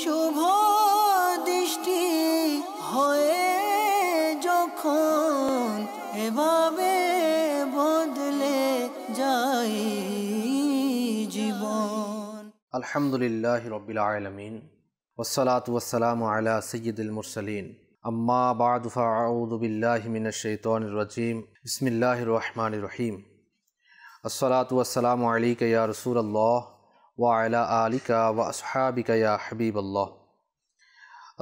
শুভ দৃষ্টি হয়ে যখন এভাবে বদলে যাই জীবন আলহামদুলিল্লাহ রবিল আলমিন ওসালাত ওসালাম আলা সৈয়দুল মুরসলিন अम्मा बाद फ़ाउदबिल्लिमिनशैतरजीम बसमिल्लर रहीम अस्सलात वसलाम या रसूल अल्लाह ওয়াইলা আলিকা ওয়াসহাবিকা ইয়া হাবিব আল্লাহ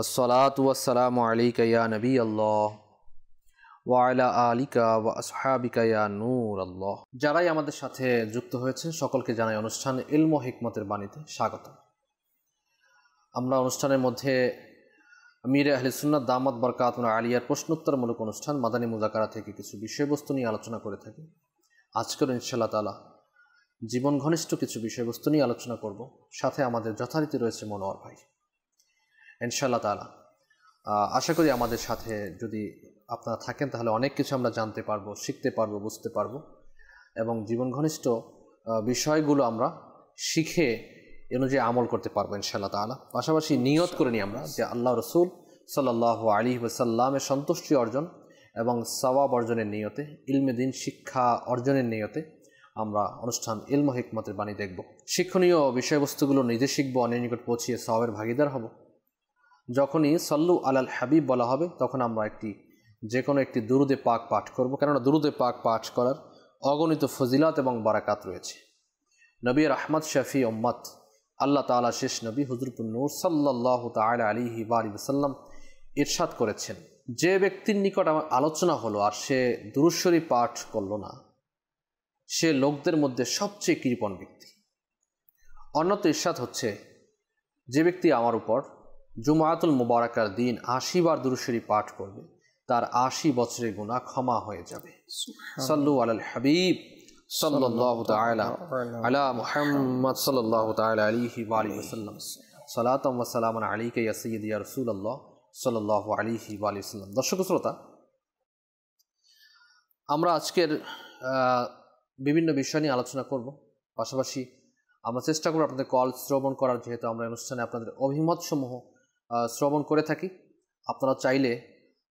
আসসালাত ওয়াসালাম আলিকা ইয়া নবী আল্লাহ ওয়াইলা আলিকা ওয়াসহাবিকা ইয়া নূর আল্লাহ যারাই আমাদের সাথে যুক্ত হয়েছে সকলকে জানাই অনুষ্ঠান ইলম হিকমতের বাণীতে স্বাগত আমরা অনুষ্ঠানের মধ্যে মীর আহলিসুন্না দামাত বরকাত আলিয়ার প্রশ্নোত্তরমূলক অনুষ্ঠান মাদানী মুজাকারা থেকে কিছু বিষয়বস্তু নিয়ে আলোচনা করে থাকি আজকের ইনশাল্লাহ তালা জীবন ঘনিষ্ঠ কিছু বিষয়বস্তু নিয়ে আলোচনা করব সাথে আমাদের যথারীতি রয়েছে মনোয়ার ভাই ইনশাল্লাহ তালা আশা করি আমাদের সাথে যদি আপনারা থাকেন তাহলে অনেক কিছু আমরা জানতে পারবো শিখতে পারবো বুঝতে পারবো এবং জীবন ঘনিষ্ঠ বিষয়গুলো আমরা শিখে অনুযায়ী আমল করতে পারবো ইনশাআল্লাহ তালা পাশাপাশি নিয়ত করে নিই আমরা যে আল্লাহ রসুল সাল্লাহ আলী ওসাল্লামের সন্তুষ্টি অর্জন এবং সওয়াব অর্জনের নিয়তে ইলমে দিন শিক্ষা অর্জনের নিয়তে আমরা অনুষ্ঠান ইলম হিকমতের বাণী দেখব শিক্ষণীয় বিষয়বস্তুগুলো নিজে শিখব অন্যের নিকট পৌঁছিয়ে সবের ভাগিদার হব যখনই সল্লু আলাল হাবিব বলা হবে তখন আমরা একটি যে কোনো একটি দুরুদে পাক পাঠ করব কেননা দুরুদে পাক পাঠ করার অগণিত ফজিলাত এবং বারাকাত রয়েছে নবী আহমদ শফি ওম্মত আল্লাহ তালা শেষ নবী হজরতুল নূর সাল্লাহ তালা আলিহি সাল্লাম ইরশাদ করেছেন যে ব্যক্তির নিকট আমার আলোচনা হলো আর সে দুরুশ্বরী পাঠ করল না সে লোকদের মধ্যে সবচেয়ে কৃপণ ব্যক্তি অন্যত ইস্বাদ হচ্ছে যে ব্যক্তি আমার উপর জুমায়াতুল মোবারকার দিন আশিবার দুরুশরী পাঠ করবে তার আশি বছরে গুণা ক্ষমা হয়ে যাবে সাল্লু আলাল হাবিব সাল্লাহ তালা আলা মুহাম্মদ সাল্লাহ তালা আলিহি ওয়াসাল্লাম সালাতম সালাম আলীকে ইয়াসঈদ ইয়া রসুল্লাহ সাল্লাহ আলিহি ওয়াসাল্লাম দর্শক শ্রোতা আমরা আজকের বিভিন্ন বিষয় নিয়ে আলোচনা করব পাশাপাশি আমরা চেষ্টা করব আপনাদের কল শ্রবণ করার যেহেতু আমরা অনুষ্ঠানে আপনাদের অভিমতসমূহ শ্রবণ করে থাকি আপনারা চাইলে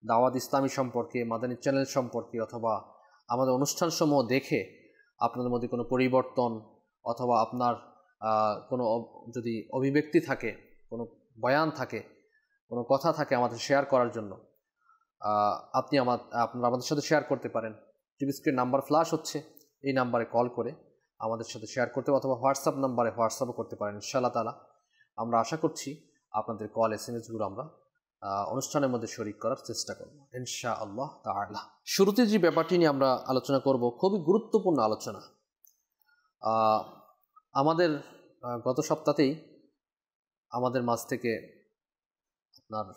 দাওয়াত ইসলামী সম্পর্কে মাদানী চ্যানেল সম্পর্কে অথবা আমাদের অনুষ্ঠানসমূহ দেখে আপনাদের মধ্যে কোনো পরিবর্তন অথবা আপনার কোনো যদি অভিব্যক্তি থাকে কোনো বয়ান থাকে কোনো কথা থাকে আমাদের শেয়ার করার জন্য আপনি আমার আপনারা আমাদের সাথে শেয়ার করতে পারেন টিভি স্ক্রিন নাম্বার ফ্লাশ হচ্ছে এই নাম্বারে কল করে আমাদের সাথে শেয়ার করতে অথবা হোয়াটসঅ্যাপ নাম্বারে হোয়াটসঅ্যাপও করতে পারেন ইনশাআল্লাহ তালা আমরা আশা করছি আপনাদের কল এস এম এসগুলো আমরা অনুষ্ঠানের মধ্যে শরিক করার চেষ্টা করব ইনশা আল্লাহ তাল্লাহ শুরুতে যে ব্যাপারটি নিয়ে আমরা আলোচনা করব খুবই গুরুত্বপূর্ণ আলোচনা আমাদের গত সপ্তাহতেই আমাদের মাছ থেকে আপনার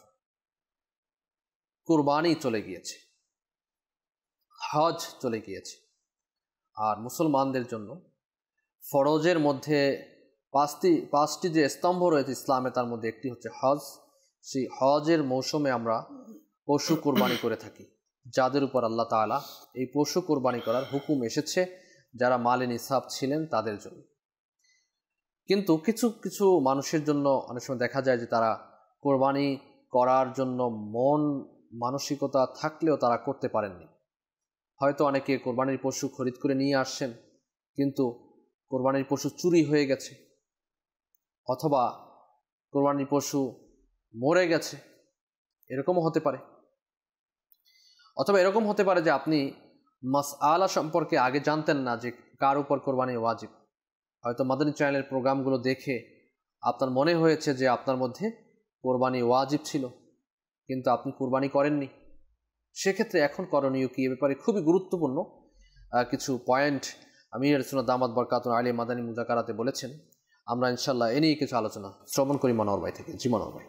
কোরবানি চলে গিয়েছে হজ চলে গিয়েছে আর মুসলমানদের জন্য ফরজের মধ্যে পাঁচটি পাঁচটি যে স্তম্ভ রয়েছে ইসলামে তার মধ্যে একটি হচ্ছে হজ সেই হজের মৌসুমে আমরা পশু কোরবানি করে থাকি যাদের উপর আল্লাহ তালা এই পশু কোরবানি করার হুকুম এসেছে যারা মালে নিসাব ছিলেন তাদের জন্য কিন্তু কিছু কিছু মানুষের জন্য অনেক সময় দেখা যায় যে তারা কোরবানি করার জন্য মন মানসিকতা থাকলেও তারা করতে পারেননি হয়তো অনেকে কোরবানির পশু খরিদ করে নিয়ে আসছেন কিন্তু কোরবানির পশু চুরি হয়ে গেছে অথবা কোরবানির পশু মরে গেছে এরকমও হতে পারে অথবা এরকম হতে পারে যে আপনি মাস আলা সম্পর্কে আগে জানতেন না যে কার উপর কোরবানি ওয়াজিব হয়তো মাদানী চ্যানেলের প্রোগ্রামগুলো দেখে আপনার মনে হয়েছে যে আপনার মধ্যে কোরবানি ওয়াজিব ছিল কিন্তু আপনি কোরবানি করেননি সেক্ষেত্রে এখন করণীয় কি এ ব্যাপারে খুবই গুরুত্বপূর্ণ কিছু পয়েন্ট আমির সুনা দামাত বরকাতুন আলী মাদানী মুজাকারাতে বলেছেন আমরা ইনশাল্লাহ এ নিয়ে কিছু আলোচনা শ্রবণ করি মনোহর ভাই থেকে জি মনোহর ভাই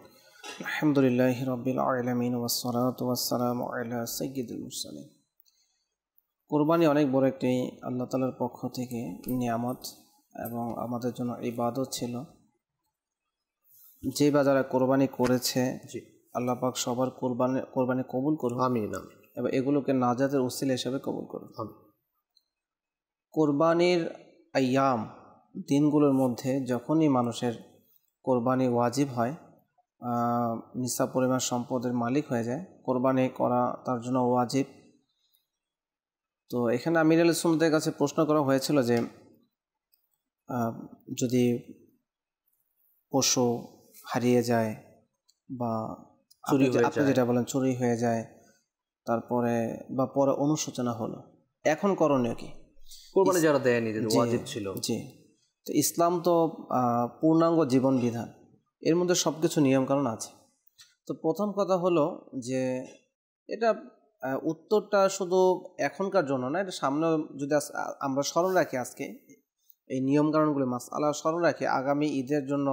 আলহামদুলিল্লাহ রবিল আলমিন ওয়াসালাত ওয়াসালাম আল্লাহ সৈয়দুল মুরসালিম কোরবানি অনেক বড় একটি আল্লাহ তালার পক্ষ থেকে নিয়ামত এবং আমাদের জন্য এই বাদও ছিল যে বা যারা কোরবানি করেছে আল্লাহ পাক সবার কোরবানি কোরবানি কবুল করুন আমিন আমিন এবং এগুলোকে নাজাতের উসিল হিসাবে কবুল করুন আমিন কোরবানির আয়াম দিনগুলোর মধ্যে যখনই মানুষের কোরবানি ওয়াজিব হয় নিসা পরিমাণ সম্পদের মালিক হয়ে যায় কোরবানি করা তার জন্য ওয়াজিব তো এখানে আমির আল ইসলামদের কাছে প্রশ্ন করা হয়েছিল যে যদি পশু হারিয়ে যায় বা চুরি হয়ে আপনি যেটা বলেন চুরি হয়ে যায় তারপরে বা পরে অনুশোচনা হলো এখন করণীয় কি কোরবানি যারা দেয়নি ওয়াজিব ছিল জি তো ইসলাম তো পূর্ণাঙ্গ জীবন বিধান এর মধ্যে সব কিছু নিয়মকানুন আছে তো প্রথম কথা হলো যে এটা উত্তরটা শুধু এখনকার জন্য না এটা সামনে যদি আমরা স্মরণ রাখি আজকে এই নিয়মকানুনগুলো মাস আল্লাহ স্মরণ রাখি আগামী ঈদের জন্য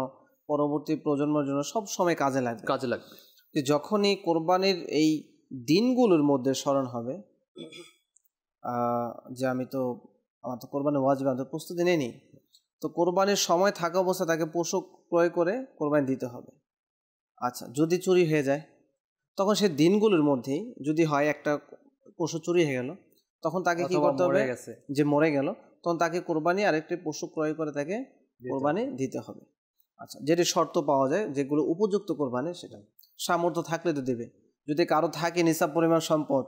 পরবর্তী প্রজন্মের জন্য সব সময় কাজে লাগবে কাজে লাগবে যে যখন এই কোরবানির এই দিনগুলোর মধ্যে স্মরণ হবে যে আমি তো আমার তো কোরবানির ওয়াজবে আমি তো প্রস্তুতি নেই তো কোরবানির সময় থাকা অবস্থা তাকে পশু ক্রয় করে কোরবানি দিতে হবে আচ্ছা যদি চুরি হয়ে যায় তখন সে দিনগুলোর মধ্যেই যদি হয় একটা পশু চুরি হয়ে গেল তখন তাকে কি করতে হবে যে মরে গেল তখন তাকে কোরবানি আরেকটি পশু ক্রয় করে তাকে কোরবানি দিতে হবে আচ্ছা যেটি শর্ত পাওয়া যায় যেগুলো উপযুক্ত কোরবানি সেটা সামর্থ্য থাকলে তো দেবে যদি কারো থাকে নিসাব পরিমাণ সম্পদ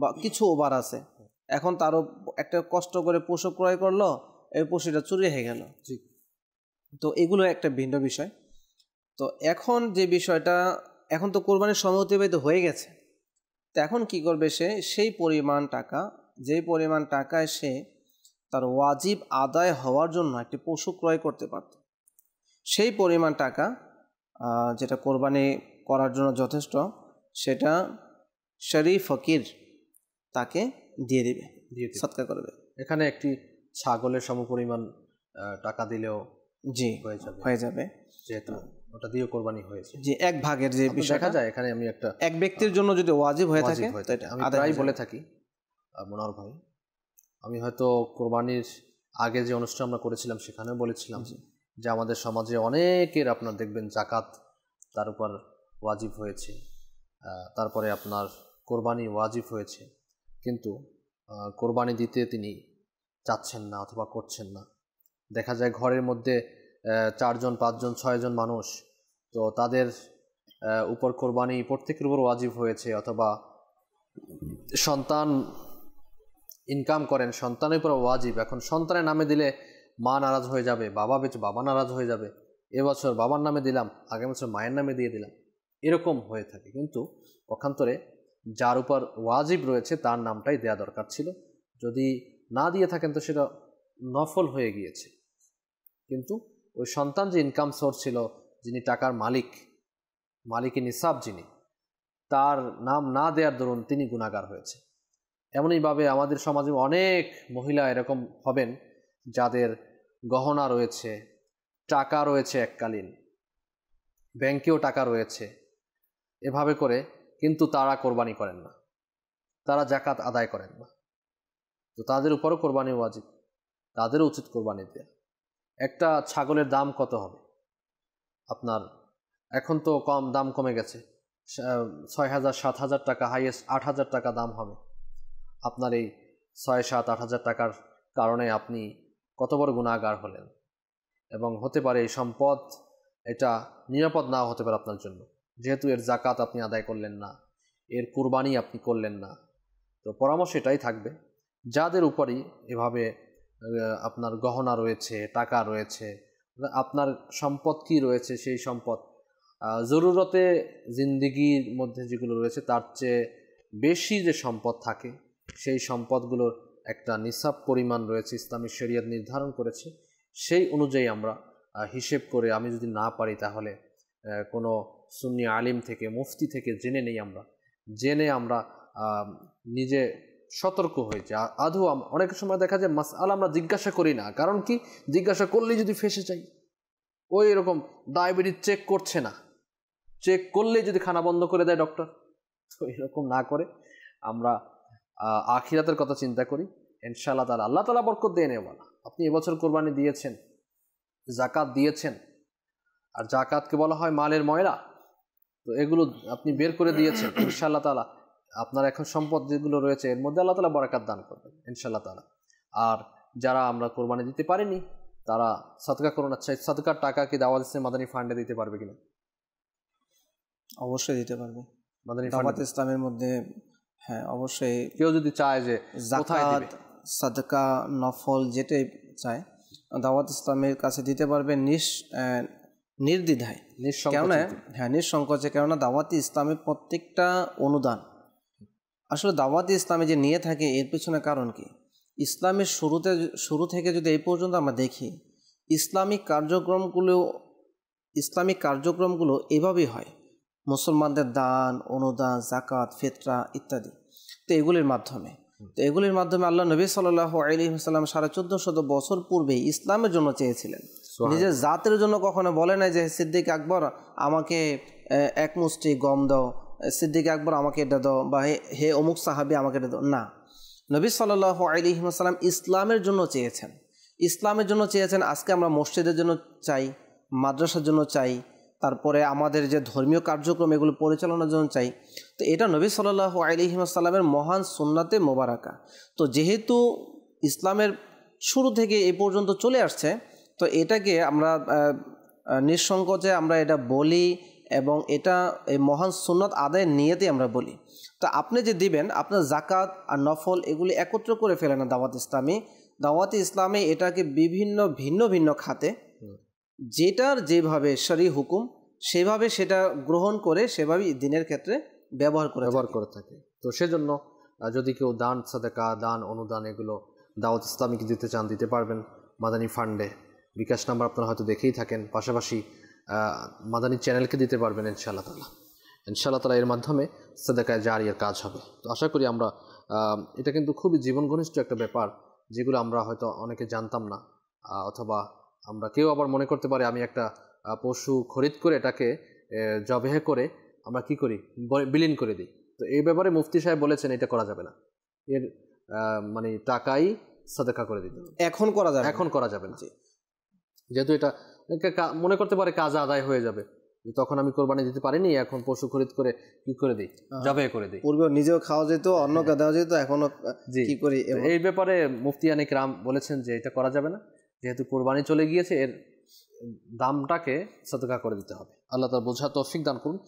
বা কিছু ওভার আছে এখন তারও একটা কষ্ট করে পশু ক্রয় করলো এই পশুটা চুরি হয়ে গেল তো এগুলো একটা ভিন্ন বিষয় তো এখন যে বিষয়টা এখন তো কোরবানির সম্মতি অতিবাহিত হয়ে গেছে তো এখন কি করবে সে সেই পরিমাণ টাকা যেই পরিমাণ টাকায় সে তার ওয়াজিব আদায় হওয়ার জন্য একটি পশু ক্রয় করতে পারত সেই পরিমাণ টাকা যেটা কোরবানি করার জন্য যথেষ্ট সেটা শরি ফকির তাকে দিয়ে দিবে সৎকার করবে এখানে একটি ছাগলের সমপরিমাণ টাকা দিলেও জি হয়ে যাবে হয়ে যাবে যেহেতু ওটা দিয়ে কোরবানি হয়েছে যে এক ভাগের যে আচ্ছা, বিষয় দেখা যায় এখানে আমি একটা এক ব্যক্তির জন্য যদি ওয়াজিব হয়ে থাকে আমি প্রায় বলে থাকি মনোহর ভাই আমি হয়তো কোরবানির আগে যে অনুষ্ঠান আমরা করেছিলাম সেখানেও বলেছিলাম যে আমাদের সমাজে অনেকের আপনার দেখবেন জাকাত তার উপর ওয়াজিব হয়েছে তারপরে আপনার কোরবানি ওয়াজিব হয়েছে কিন্তু কোরবানি দিতে তিনি চাচ্ছেন না অথবা করছেন না দেখা যায় ঘরের মধ্যে চারজন পাঁচজন ছয়জন মানুষ তো তাদের উপর কোরবানি প্রত্যেকের উপর ওয়াজিব হয়েছে অথবা সন্তান ইনকাম করেন সন্তানের উপর ওয়াজিব এখন সন্তানের নামে দিলে মা নারাজ হয়ে যাবে বাবা বেচ বাবা নারাজ হয়ে যাবে এবছর বাবার নামে দিলাম আগামী বছর মায়ের নামে দিয়ে দিলাম এরকম হয়ে থাকে কিন্তু পক্ষান্তরে যার উপর ওয়াজিব রয়েছে তার নামটাই দেয়া দরকার ছিল যদি না দিয়ে থাকেন তো সেটা নফল হয়ে গিয়েছে কিন্তু ওই সন্তান যে ইনকাম সোর্স ছিল যিনি টাকার মালিক মালিকী নিসাব যিনি তার নাম না দেওয়ার দরুন তিনি গুণাগার হয়েছে এমনইভাবে আমাদের সমাজে অনেক মহিলা এরকম হবেন যাদের গহনা রয়েছে টাকা রয়েছে এককালীন ব্যাংকেও টাকা রয়েছে এভাবে করে কিন্তু তারা কোরবানি করেন না তারা জাকাত আদায় করেন না তো তাদের উপরও কোরবানি ওয়াজিব তাদেরও উচিত কোরবানি দেওয়া একটা ছাগলের দাম কত হবে আপনার এখন তো কম দাম কমে গেছে ছয় হাজার সাত হাজার টাকা হাইয়েস্ট আট হাজার টাকা দাম হবে আপনার এই ছয় সাত আট হাজার টাকার কারণে আপনি কত বড় গুণাগার হলেন এবং হতে পারে এই সম্পদ এটা নিরাপদ না হতে পারে আপনার জন্য যেহেতু এর জাকাত আপনি আদায় করলেন না এর কোরবানি আপনি করলেন না তো পরামর্শ এটাই থাকবে যাদের উপরই এভাবে আপনার গহনা রয়েছে টাকা রয়েছে আপনার সম্পদ কি রয়েছে সেই সম্পদ জরুরতে জিন্দিগির মধ্যে যেগুলো রয়েছে তার চেয়ে বেশি যে সম্পদ থাকে সেই সম্পদগুলোর একটা নিসাব পরিমাণ রয়েছে ইসলামী শরিয়ত নির্ধারণ করেছে সেই অনুযায়ী আমরা হিসেব করে আমি যদি না পারি তাহলে কোনো সুন্নি আলিম থেকে মুফতি থেকে জেনে নেই আমরা জেনে আমরা নিজে সতর্ক হয়ে যায় আধু অনেক সময় দেখা যায় মাস আল আমরা জিজ্ঞাসা করি না কারণ কি জিজ্ঞাসা করলে যদি ফেসে যাই ওই এরকম ডায়াবেটিস চেক করছে না চেক করলে যদি খানা বন্ধ করে দেয় ডক্টর তো এরকম না করে আমরা আখিরাতের কথা চিন্তা করি ইনশাআল্লাহ তালা আল্লাহ তালা বরকত দিয়ে নেওয়ালা আপনি এবছর কোরবানি দিয়েছেন জাকাত দিয়েছেন আর জাকাতকে বলা হয় মালের ময়লা তো এগুলো আপনি বের করে দিয়েছেন ইনশাআল্লাহ তালা আপনার এখন সম্পদ যেগুলো রয়েছে এর মধ্যে আল্লাহ তালা বরাকাত দান করবেন ইনশাআল্লাহ তালা আর যারা আমরা কোরবানি দিতে পারিনি তারা সদকা করুন আচ্ছা সদকার টাকা কি দাওয়াত ইসলাম মাদানী ফান্ডে দিতে পারবে কিনা অবশ্যই দিতে পারবে মাদানী ফান্ড ইসলামের মধ্যে হ্যাঁ অবশ্যই কেউ যদি চায় যে জাকাত সাদকা নফল যেটাই চায় দাওয়াত ইসলামের কাছে দিতে পারবে নিস নির্দ্বিধায় কেননা হ্যাঁ নিঃসংকোচে কেননা দাওয়াতি ইসলামের প্রত্যেকটা অনুদান আসলে দাওয়াতি ইসলামে যে নিয়ে থাকে এর পেছনে কারণ কি ইসলামের শুরুতে শুরু থেকে যদি এই পর্যন্ত আমরা দেখি ইসলামিক কার্যক্রমগুলো ইসলামিক কার্যক্রমগুলো এভাবেই হয় মুসলমানদের দান অনুদান জাকাত ফেতরা ইত্যাদি তো এগুলির মাধ্যমে তো এগুলির মাধ্যমে আল্লাহ নবী সাল্লাহ আলিহাল্লাম সাড়ে চোদ্দো শত বছর পূর্বে ইসলামের জন্য চেয়েছিলেন নিজের জাতের জন্য কখনো বলে নাই যে সিদ্দিক আকবর আমাকে এক মুষ্টি গম দাও সিদ্দিক আকবর আমাকে এটা দাও বা হে হে অমুক সাহাবি আমাকে এটা দাও না নবী সাল্লাহ আলিহাসাল্লাম ইসলামের জন্য চেয়েছেন ইসলামের জন্য চেয়েছেন আজকে আমরা মসজিদের জন্য চাই মাদ্রাসার জন্য চাই তারপরে আমাদের যে ধর্মীয় কার্যক্রম এগুলো পরিচালনার জন্য চাই তো এটা নবী সাল্লাহ আলিহিমাসাল্লামের মহান সুন্নাতে মোবারকা তো যেহেতু ইসলামের শুরু থেকে এ পর্যন্ত চলে আসছে তো এটাকে আমরা নিঃসংকোচে আমরা এটা বলি এবং এটা এই মহান সুন্নত আদায়ের নিয়েতে আমরা বলি তা আপনি যে দিবেন আপনার জাকাত আর নফল এগুলি একত্র করে ফেলে না দাওয়াত ইসলামী দাওয়াত ইসলামে এটাকে বিভিন্ন ভিন্ন ভিন্ন খাতে যেটার যেভাবে শরি হুকুম সেভাবে সেটা গ্রহণ করে সেভাবেই দিনের ক্ষেত্রে ব্যবহার করে ব্যবহার করে থাকে তো সেজন্য যদি কেউ দান সাদেকা দান অনুদান এগুলো দাওয়াত ইসলামীকে দিতে চান দিতে পারবেন মাদানী ফান্ডে বিকাশ নাম্বার আপনারা হয়তো দেখেই থাকেন পাশাপাশি মাদানী চ্যানেলকে দিতে পারবেন ইনশাআল্লাহ তালা ইনশাআল্লাহ তালা এর মাধ্যমে সেদেকায় জারিয়ার কাজ হবে তো আশা করি আমরা এটা কিন্তু খুবই জীবন ঘনিষ্ঠ একটা ব্যাপার যেগুলো আমরা হয়তো অনেকে জানতাম না অথবা আমরা কেউ আবার মনে করতে পারে আমি একটা পশু খরিদ করে এটাকে জবেহ করে আমরা কি করি বিলীন করে দিই তো এই ব্যাপারে মুফতি সাহেব বলেছেন এটা করা যাবে না এর মানে টাকাই সাদেকা করে দিতে এখন করা যাবে এখন করা যাবে না যেহেতু এটা মনে করতে পারে কাজ আদায় হয়ে যাবে তখন আমি কোরবানি দিতে পারিনি এখন পশু খরিদ করে কি করে দিই যাবে হ্যাঁ। করে দিই পূর্বে নিজেও খাওয়া যেত অন্যকে দেওয়া যেত এখনো কি করি এই ব্যাপারে মুফতি অনেক রাম বলেছেন যে এটা করা যাবে না যেহেতু কোরবানি চলে গিয়েছে এর দামটাকে সতকা করে দিতে হবে আল্লাহ তার বোঝা তৌফিক দান করুন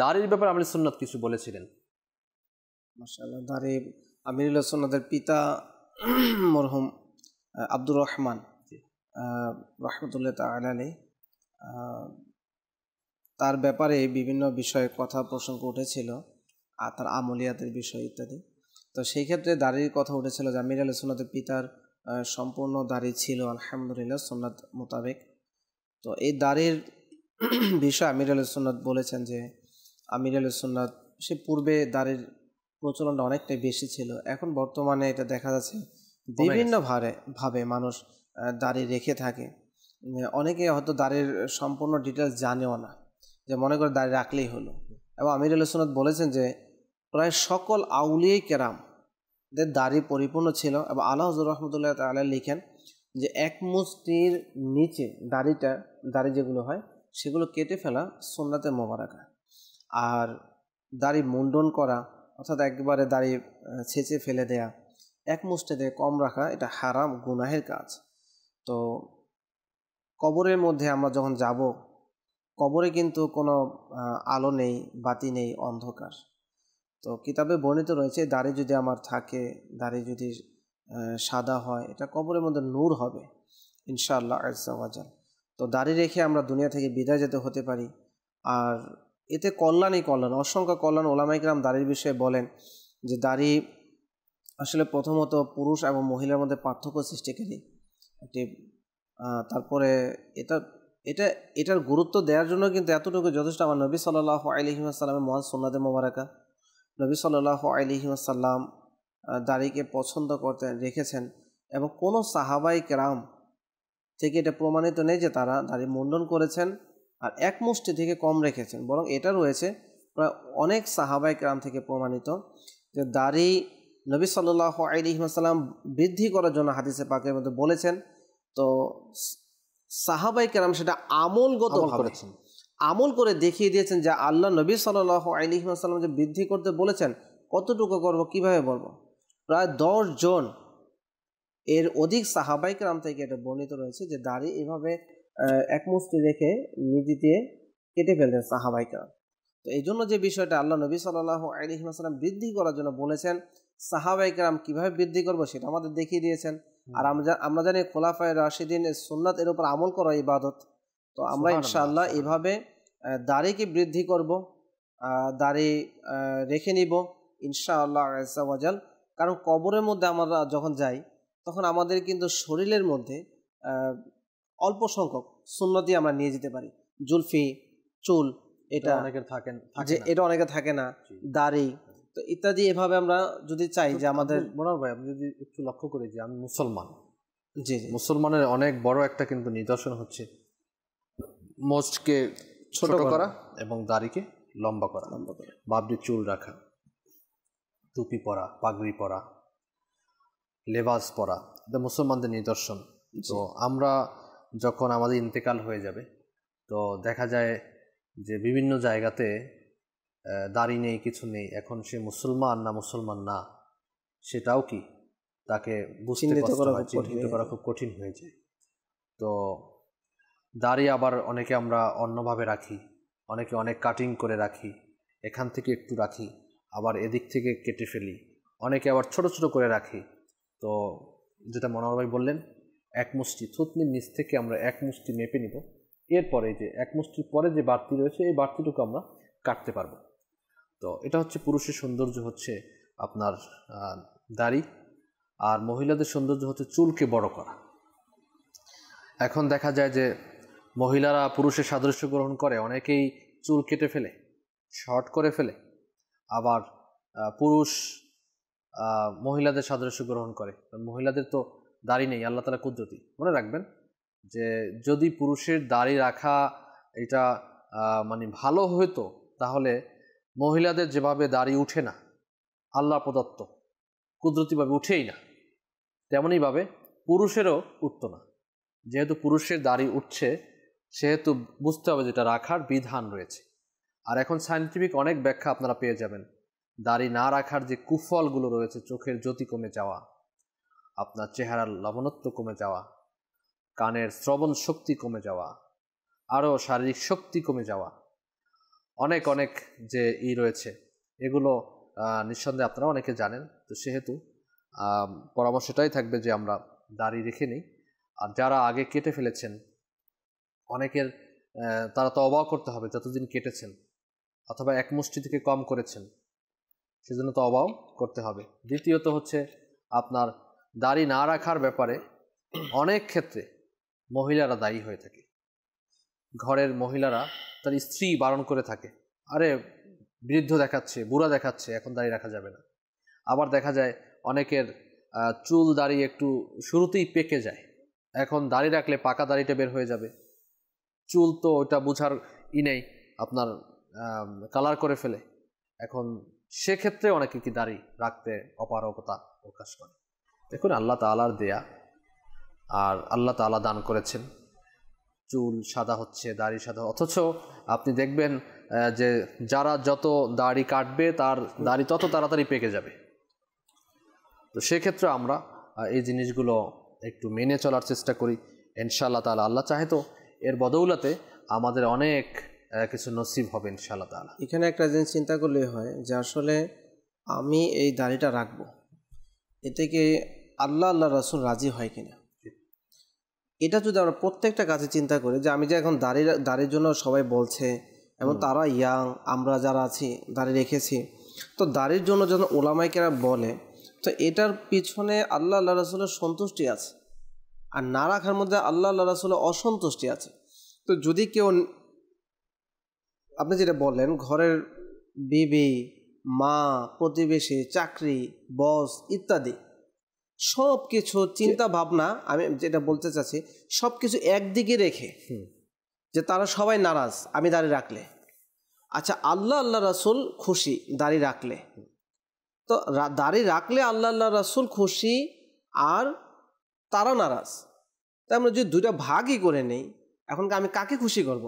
দাড়ির ব্যাপারে আমি সুন্নাত কিছু বলেছিলেন দাঁড়িয়ে দাড়ি আমিরুল্লাহ পিতা মরহুম আব্দুর রহমান রহমতুল্লাহ তালালী তার ব্যাপারে বিভিন্ন বিষয়ে কথা প্রসঙ্গ উঠেছিল আর তার আমলিয়াতের বিষয় ইত্যাদি তো সেই ক্ষেত্রে দাড়ির কথা উঠেছিল যে আমির আলী সোনাদের পিতার সম্পূর্ণ দাড়ি ছিল আলহামদুলিল্লাহ সোনাদ মোতাবেক তো এই দাড়ির বিষয়ে আমির আলী সোনাদ বলেছেন যে আমির আলী সোনাদ সে পূর্বে দাড়ির প্রচলনটা অনেকটাই বেশি ছিল এখন বর্তমানে এটা দেখা যাচ্ছে বিভিন্ন ভারে ভাবে মানুষ দাঁড়িয়ে রেখে থাকে মানে অনেকে হয়তো দাঁড়ের সম্পূর্ণ ডিটেলস জানেও না যে মনে করে দাঁড়িয়ে রাখলেই হলো এবং আল সনদ বলেছেন যে প্রায় সকল আউলিয়াই কেরাম দের দাড়ি পরিপূর্ণ ছিল এবং আল্লাহ হজুর রহমতুল্লাহ তাল্লাহ লিখেন যে এক মুষ্টির নিচে দাড়িটা দাড়ি যেগুলো হয় সেগুলো কেটে ফেলা সোননাতে মোবারাকা আর দাড়ি মুন্ডন করা অর্থাৎ একবারে দাড়ি ছেঁচে ফেলে দেয়া এক মুষ্টিতে কম রাখা এটা হারাম গুনাহের কাজ তো কবরের মধ্যে আমরা যখন যাব কবরে কিন্তু কোনো আলো নেই বাতি নেই অন্ধকার তো কিতাবে বর্ণিত রয়েছে দাড়ি যদি আমার থাকে দাড়ি যদি সাদা হয় এটা কবরের মধ্যে নূর হবে ইনশাআল্লাহ আজাল তো দাড়ি রেখে আমরা দুনিয়া থেকে বিদায় যেতে হতে পারি আর এতে কল্যাণই কল্যাণ অসংখ্য কল্যাণ ওলামাইকরাম দাড়ির বিষয়ে বলেন যে দাড়ি আসলে প্রথমত পুরুষ এবং মহিলার মধ্যে পার্থক্য সৃষ্টিকারী একটি তারপরে এটা এটা এটার গুরুত্ব দেওয়ার জন্য কিন্তু এতটুকু যথেষ্ট আমার নবী সাল্লাহ আলহিমাসাল্লামের মহান সোনাদে মোবারকা নবী সাল্লাহ আলহিমাসাল্লাম দাড়িকে পছন্দ করতে রেখেছেন এবং কোনো সাহাবাই কেরাম থেকে এটা প্রমাণিত নেই যে তারা দাড়ি মুন্ডন করেছেন আর এক মুষ্টি থেকে কম রেখেছেন বরং এটা রয়েছে প্রায় অনেক সাহাবাই কেরাম থেকে প্রমাণিত যে দাড়ি নবী সাল্লাহ আলহিমাসাল্লাম বৃদ্ধি করার জন্য হাদিসে পাকের মধ্যে বলেছেন তো সাহাবাই কেরাম সেটা আমলগত করেছেন আমল করে দেখিয়ে দিয়েছেন যে আল্লাহ নবী সাল্লাহ আলিহাসাল্লাম যে বৃদ্ধি করতে বলেছেন কতটুকু করব কিভাবে বলবো প্রায় দশ জন এর অধিক সাহাবাই কেরাম থেকে এটা বর্ণিত রয়েছে যে দাড়ি এভাবে এক রেখে নিজে দিয়ে কেটে ফেলতেন সাহাবাই কেরাম তো এই জন্য যে বিষয়টা আল্লাহ নবী সাল্লাহ আলিহাসাল্লাম বৃদ্ধি করার জন্য বলেছেন সাহাবাই কেরাম কীভাবে বৃদ্ধি করবো সেটা আমাদের দেখিয়ে দিয়েছেন আর আমরা জানি খোলাফায় রাশিদিন সোননাথ এর উপর আমল করা ইবাদত তো আমরা ইনশাল্লাহ এভাবে দাড়িকে বৃদ্ধি করব দাড়ি রেখে নিব ইনশাআল্লাহ আজাল কারণ কবরের মধ্যে আমরা যখন যাই তখন আমাদের কিন্তু শরীরের মধ্যে অল্প সংখ্যক সুন্নতি আমরা নিয়ে যেতে পারি জুলফি চুল এটা অনেকের থাকেন যে এটা অনেকে থাকে না দাড়ি তো ইত্যাদি এভাবে আমরা যদি চাই যে আমাদের মনে ভাই আমি যদি একটু লক্ষ্য করি যে আমি মুসলমান জি মুসলমানের অনেক বড় একটা কিন্তু নিদর্শন হচ্ছে মোস্টকে ছোট করা এবং দাড়িকে লম্বা করা লম্বা করা বাবরি চুল রাখা টুপি পরা পাগড়ি পরা লেবাস পরা এটা মুসলমানদের নিদর্শন তো আমরা যখন আমাদের ইন্তেকাল হয়ে যাবে তো দেখা যায় যে বিভিন্ন জায়গাতে দাড়ি নেই কিছু নেই এখন সে মুসলমান না মুসলমান না সেটাও কি তাকে চিহ্নিত করা খুব কঠিন হয়ে যায় তো দাড়ি আবার অনেকে আমরা অন্যভাবে রাখি অনেকে অনেক কাটিং করে রাখি এখান থেকে একটু রাখি আবার এদিক থেকে কেটে ফেলি অনেকে আবার ছোট ছোট করে রাখি তো যেটা মনোহর ভাই বললেন এক মুষ্টি থুতনির নিচ থেকে আমরা এক মুষ্টি মেপে নিব এরপরে যে এক মুষ্টির পরে যে বাড়তি রয়েছে এই বাড়তিটুকু আমরা কাটতে পারবো তো এটা হচ্ছে পুরুষের সৌন্দর্য হচ্ছে আপনার দাড়ি আর মহিলাদের সৌন্দর্য হচ্ছে চুলকে বড় করা এখন দেখা যায় যে মহিলারা পুরুষের সাদৃশ্য গ্রহণ করে অনেকেই চুল কেটে ফেলে শর্ট করে ফেলে আবার পুরুষ মহিলাদের সাদৃশ্য গ্রহণ করে মহিলাদের তো দাড়ি নেই আল্লাহ তালা কুদরতি মনে রাখবেন যে যদি পুরুষের দাড়ি রাখা এটা মানে ভালো হতো তাহলে মহিলাদের যেভাবে দাড়ি উঠে না আল্লাহ প্রদত্ত কুদরতিভাবে উঠেই না তেমনইভাবে পুরুষেরও উঠত না যেহেতু পুরুষের দাড়ি উঠছে সেহেতু বুঝতে হবে যেটা রাখার বিধান রয়েছে আর এখন সায়েন্টিফিক অনেক ব্যাখ্যা আপনারা পেয়ে যাবেন দাড়ি না রাখার যে কুফলগুলো রয়েছে চোখের জ্যোতি কমে যাওয়া আপনার চেহারার লবণত্ব কমে যাওয়া কানের শ্রবণ শক্তি কমে যাওয়া আরও শারীরিক শক্তি কমে যাওয়া অনেক অনেক যে ই রয়েছে এগুলো নিঃসন্দেহে আপনারা অনেকে জানেন তো সেহেতু পরামর্শটাই থাকবে যে আমরা দাঁড়িয়ে রেখে নিই আর যারা আগে কেটে ফেলেছেন অনেকের তারা তো অবাক করতে হবে যতদিন কেটেছেন অথবা এক মুষ্টি থেকে কম করেছেন সেজন্য তো অবাও করতে হবে দ্বিতীয়ত হচ্ছে আপনার দাড়ি না রাখার ব্যাপারে অনেক ক্ষেত্রে মহিলারা দায়ী হয়ে থাকে ঘরের মহিলারা তার স্ত্রী বারণ করে থাকে আরে বৃদ্ধ দেখাচ্ছে বুড়া দেখাচ্ছে এখন দাঁড়িয়ে রাখা যাবে না আবার দেখা যায় অনেকের চুল দাড়ি একটু শুরুতেই পেকে যায় এখন দাঁড়িয়ে রাখলে পাকা দাড়িটা বের হয়ে যাবে চুল তো ওটা বুঝার ই নেই আপনার কালার করে ফেলে এখন সেক্ষেত্রে অনেকে কি দাড়ি রাখতে অপারগতা প্রকাশ করে দেখুন আল্লাহ তালার দেয়া আর আল্লাহ তালা দান করেছেন চুল সাদা হচ্ছে দাড়ি সাদা অথচ আপনি দেখবেন যে যারা যত দাড়ি কাটবে তার দাড়ি তত তাড়াতাড়ি পেকে যাবে তো সেক্ষেত্রে আমরা এই জিনিসগুলো একটু মেনে চলার চেষ্টা করি ইনশাল্লাহ তালা আল্লাহ চাহে তো এর বদৌলাতে আমাদের অনেক কিছু নসিব হবে ইনশাল্লাহ তালা এখানে একটা জিনিস চিন্তা করলে হয় যে আসলে আমি এই দাড়িটা রাখবো এতে কি আল্লাহ আল্লাহ রাসুল রাজি হয় কিনা এটা যদি আমরা প্রত্যেকটা কাজে চিন্তা করি যে আমি যে এখন দাড়ি দাঁড়ির জন্য সবাই বলছে এবং তারা ইয়াং আমরা যারা আছি দাঁড়িয়ে রেখেছি তো দাঁড়ির জন্য যেন ওলামাইকেরা বলে তো এটার পিছনে আল্লাহ আল্লাহ রাসুলের সন্তুষ্টি আছে আর না রাখার মধ্যে আল্লাহ আল্লাহ রাসুলের অসন্তুষ্টি আছে তো যদি কেউ আপনি যেটা বললেন ঘরের বিবি মা প্রতিবেশী চাকরি বস ইত্যাদি সব কিছু চিন্তা ভাবনা আমি যেটা বলতে চাচ্ছি সব কিছু একদিকে রেখে যে তারা সবাই নারাজ আমি দাঁড়িয়ে রাখলে আচ্ছা আল্লাহ আল্লাহ রাসুল খুশি দাঁড়িয়ে রাখলে তো দাঁড়িয়ে রাখলে আল্লাহ আল্লাহ রাসুল খুশি আর তারা নারাজ তাই আমরা মানে যদি দুইটা ভাগই করে নেই এখন আমি কাকে খুশি করব।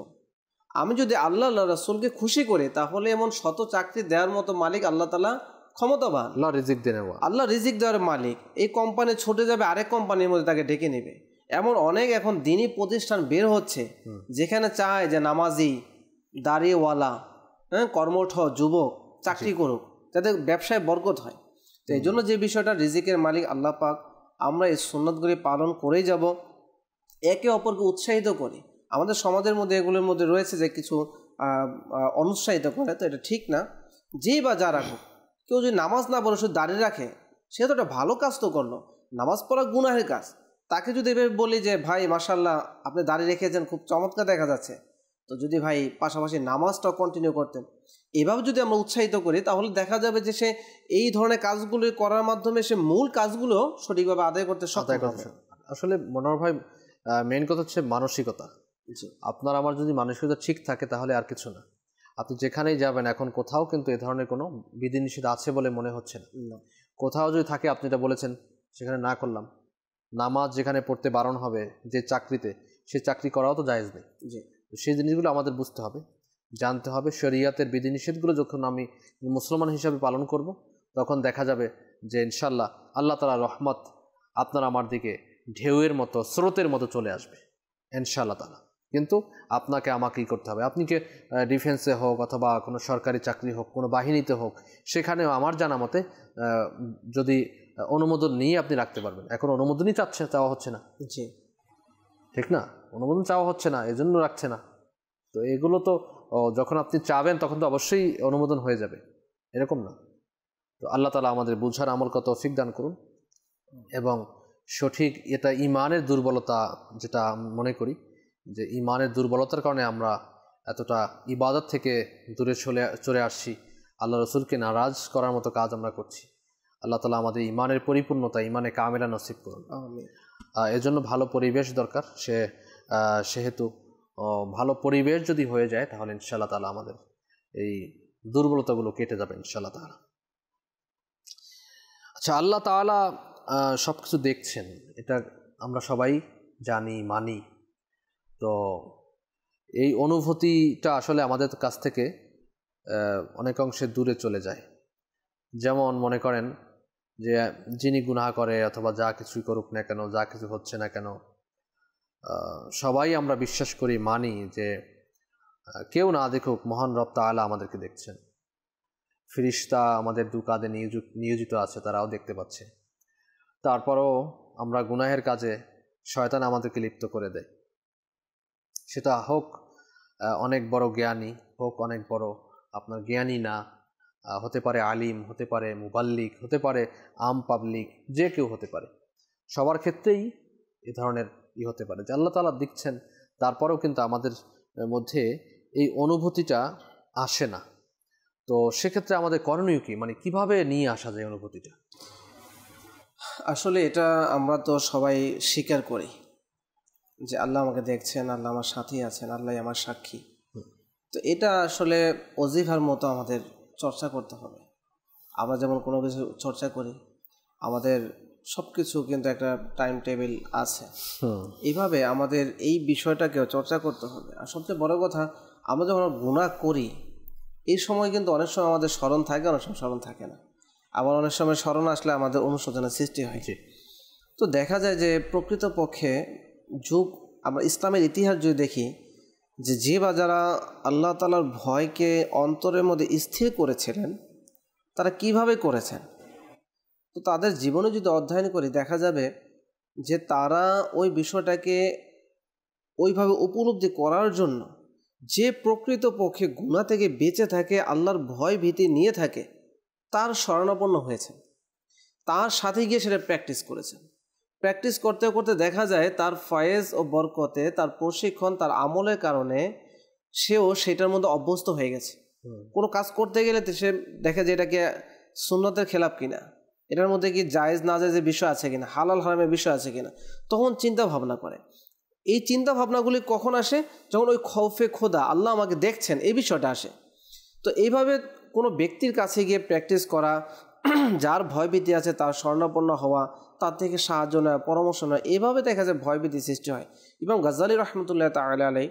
আমি যদি আল্লাহ আল্লাহ রাসুলকে খুশি করি তাহলে এমন শত চাকরি দেওয়ার মতো মালিক আল্লাহ তালা ক্ষমতাবান আল্লাহ রিজিক দেওয়ার আল্লাহ রিজিক দেওয়ার মালিক এই কোম্পানি ছুটে যাবে আরেক কোম্পানির মধ্যে তাকে ডেকে নেবে এমন অনেক এখন দিনই প্রতিষ্ঠান বের হচ্ছে যেখানে চায় যে নামাজি দাঁড়িয়েওয়ালা হ্যাঁ কর্মঠ যুবক চাকরি করুক যাতে ব্যবসায় বরকত হয় তো এই জন্য যে বিষয়টা রিজিকের মালিক আল্লাহ পাক আমরা এই সুন্নতগুলি পালন করেই যাব একে অপরকে উৎসাহিত করি আমাদের সমাজের মধ্যে এগুলোর মধ্যে রয়েছে যে কিছু অনুৎসাহিত করে তো এটা ঠিক না যেই বা যা রাখুক কেউ যদি নামাজ না পড়ে সে দাঁড়িয়ে রাখে সে তো একটা ভালো কাজ তো করলো নামাজ পড়া গুনাহের কাজ তাকে যদি এভাবে বলি যে ভাই মাসাল্লাহ আপনি দাঁড়িয়ে রেখেছেন খুব চমৎকার দেখা যাচ্ছে তো যদি ভাই পাশাপাশি নামাজটাও কন্টিনিউ করতেন এভাবে যদি আমরা উৎসাহিত করি তাহলে দেখা যাবে যে সে এই ধরনের কাজগুলো করার মাধ্যমে সে মূল কাজগুলো সঠিকভাবে আদায় করতে সক্ষম হবে আসলে মনোহর ভাই মেন কথা হচ্ছে মানসিকতা আপনার আমার যদি মানসিকতা ঠিক থাকে তাহলে আর কিছু না আপনি যেখানেই যাবেন এখন কোথাও কিন্তু এ ধরনের কোনো বিধিনিষেধ আছে বলে মনে হচ্ছে না কোথাও যদি থাকে আপনি এটা বলেছেন সেখানে না করলাম নামাজ যেখানে পড়তে বারণ হবে যে চাকরিতে সে চাকরি করাও তো জায়েজ নেই সেই জিনিসগুলো আমাদের বুঝতে হবে জানতে হবে শরিয়াতের বিধিনিষেধগুলো যখন আমি মুসলমান হিসাবে পালন করব তখন দেখা যাবে যে ইনশাল্লাহ আল্লাহ তালা রহমত আপনার আমার দিকে ঢেউয়ের মতো স্রোতের মতো চলে আসবে ইনশাআল্লাহ তালা কিন্তু আপনাকে আমাকেই করতে হবে আপনি যে ডিফেন্সে হোক অথবা কোনো সরকারি চাকরি হোক কোনো বাহিনীতে হোক সেখানেও আমার জানা মতে যদি অনুমোদন নিয়ে আপনি রাখতে পারবেন এখন অনুমোদনই চাচ্ছে চাওয়া হচ্ছে না জি ঠিক না অনুমোদন চাওয়া হচ্ছে না এজন্য রাখছে না তো এগুলো তো যখন আপনি চাবেন তখন তো অবশ্যই অনুমোদন হয়ে যাবে এরকম না তো আল্লাহ তালা আমাদের বুঝার আমল কত তৌফিক দান করুন এবং সঠিক এটা ইমানের দুর্বলতা যেটা মনে করি যে ইমানের দুর্বলতার কারণে আমরা এতটা ইবাদত থেকে দূরে চলে চলে আসছি আল্লাহ রসুলকে নারাজ করার মতো কাজ আমরা করছি আল্লাহ তালা আমাদের ইমানের পরিপূর্ণতা ইমানে কামেরা নসিব করুন এজন্য ভালো পরিবেশ দরকার সে সেহেতু ভালো পরিবেশ যদি হয়ে যায় তাহলে ইনশাল্লাহ তালা আমাদের এই দুর্বলতাগুলো কেটে যাবে ইনশাল্লাহ তালা আচ্ছা আল্লাহ তালা সব কিছু দেখছেন এটা আমরা সবাই জানি মানি তো এই অনুভূতিটা আসলে আমাদের কাছ থেকে অনেক অংশে দূরে চলে যায় যেমন মনে করেন যে যিনি গুনাহ করে অথবা যা কিছুই করুক না কেন যা কিছু হচ্ছে না কেন সবাই আমরা বিশ্বাস করি মানি যে কেউ না দেখুক মহান রপ্ত আলা আমাদেরকে দেখছেন ফিরিস্তা আমাদের দু কাঁধে নিয়োজিত আছে তারাও দেখতে পাচ্ছে তারপরও আমরা গুনাহের কাজে শয়তান আমাদেরকে লিপ্ত করে দেয় সেটা হোক অনেক বড় জ্ঞানী হোক অনেক বড় আপনার জ্ঞানী না হতে পারে আলিম হতে পারে মুবাল্লিক হতে পারে আম পাবলিক যে কেউ হতে পারে সবার ক্ষেত্রেই এ ধরনের ই হতে পারে যে আল্লাহ তালা দিচ্ছেন তারপরেও কিন্তু আমাদের মধ্যে এই অনুভূতিটা আসে না তো সেক্ষেত্রে আমাদের করণীয় কি মানে কিভাবে নিয়ে আসা যায় অনুভূতিটা আসলে এটা আমরা তো সবাই স্বীকার করি যে আল্লাহ আমাকে দেখছেন আল্লাহ আমার সাথেই আছেন আল্লাহ আমার সাক্ষী তো এটা আসলে অজিফার মতো আমাদের চর্চা করতে হবে আমরা যেমন কোনো কিছু চর্চা করি আমাদের সব কিছু কিন্তু একটা টাইম টেবিল আছে এইভাবে আমাদের এই বিষয়টাকেও চর্চা করতে হবে আর সবচেয়ে বড় কথা আমরা যখন গুণা করি এই সময় কিন্তু অনেক সময় আমাদের স্মরণ থাকে অনেক সময় স্মরণ থাকে না আবার অনেক সময় স্মরণ আসলে আমাদের অনুশোচনার সৃষ্টি হয় তো দেখা যায় যে প্রকৃতপক্ষে যুগ আমরা ইসলামের ইতিহাস যদি দেখি যে যে বা যারা আল্লাহ তালার ভয়কে অন্তরের মধ্যে স্থির করেছিলেন তারা কিভাবে করেছেন তো তাদের জীবনে যদি অধ্যয়ন করি দেখা যাবে যে তারা ওই বিষয়টাকে ওইভাবে উপলব্ধি করার জন্য যে প্রকৃত পক্ষে গুণা থেকে বেঁচে থাকে আল্লাহর ভয় ভীতি নিয়ে থাকে তার শরণাপন্ন হয়েছে তার সাথে গিয়ে সেটা প্র্যাকটিস করেছেন প্র্যাকটিস করতে করতে দেখা যায় তার ফয়েজ ও বরকতে তার প্রশিক্ষণ তার আমলের কারণে সেও সেটার মধ্যে অভ্যস্ত হয়ে গেছে কোনো কাজ করতে গেলে সে দেখে যে এটাকে সুন্নতের খেলাপ কিনা এটার মধ্যে কি জায়েজ না যায় যে বিষয় আছে কিনা হালাল হারামের বিষয় আছে কিনা তখন চিন্তা ভাবনা করে এই চিন্তা ভাবনাগুলি কখন আসে যখন ওই খৌফে খোদা আল্লাহ আমাকে দেখছেন এই বিষয়টা আসে তো এইভাবে কোনো ব্যক্তির কাছে গিয়ে প্র্যাকটিস করা যার ভয়ভীতি আছে তার স্বর্ণাপন্ন হওয়া তার থেকে সাহায্য নেওয়া পরামর্শ নেওয়া এভাবে দেখা যায় ভয়ভীতি সৃষ্টি হয় ইমাম গাজ্জালি রহমতুল্লাহ তালা আলাই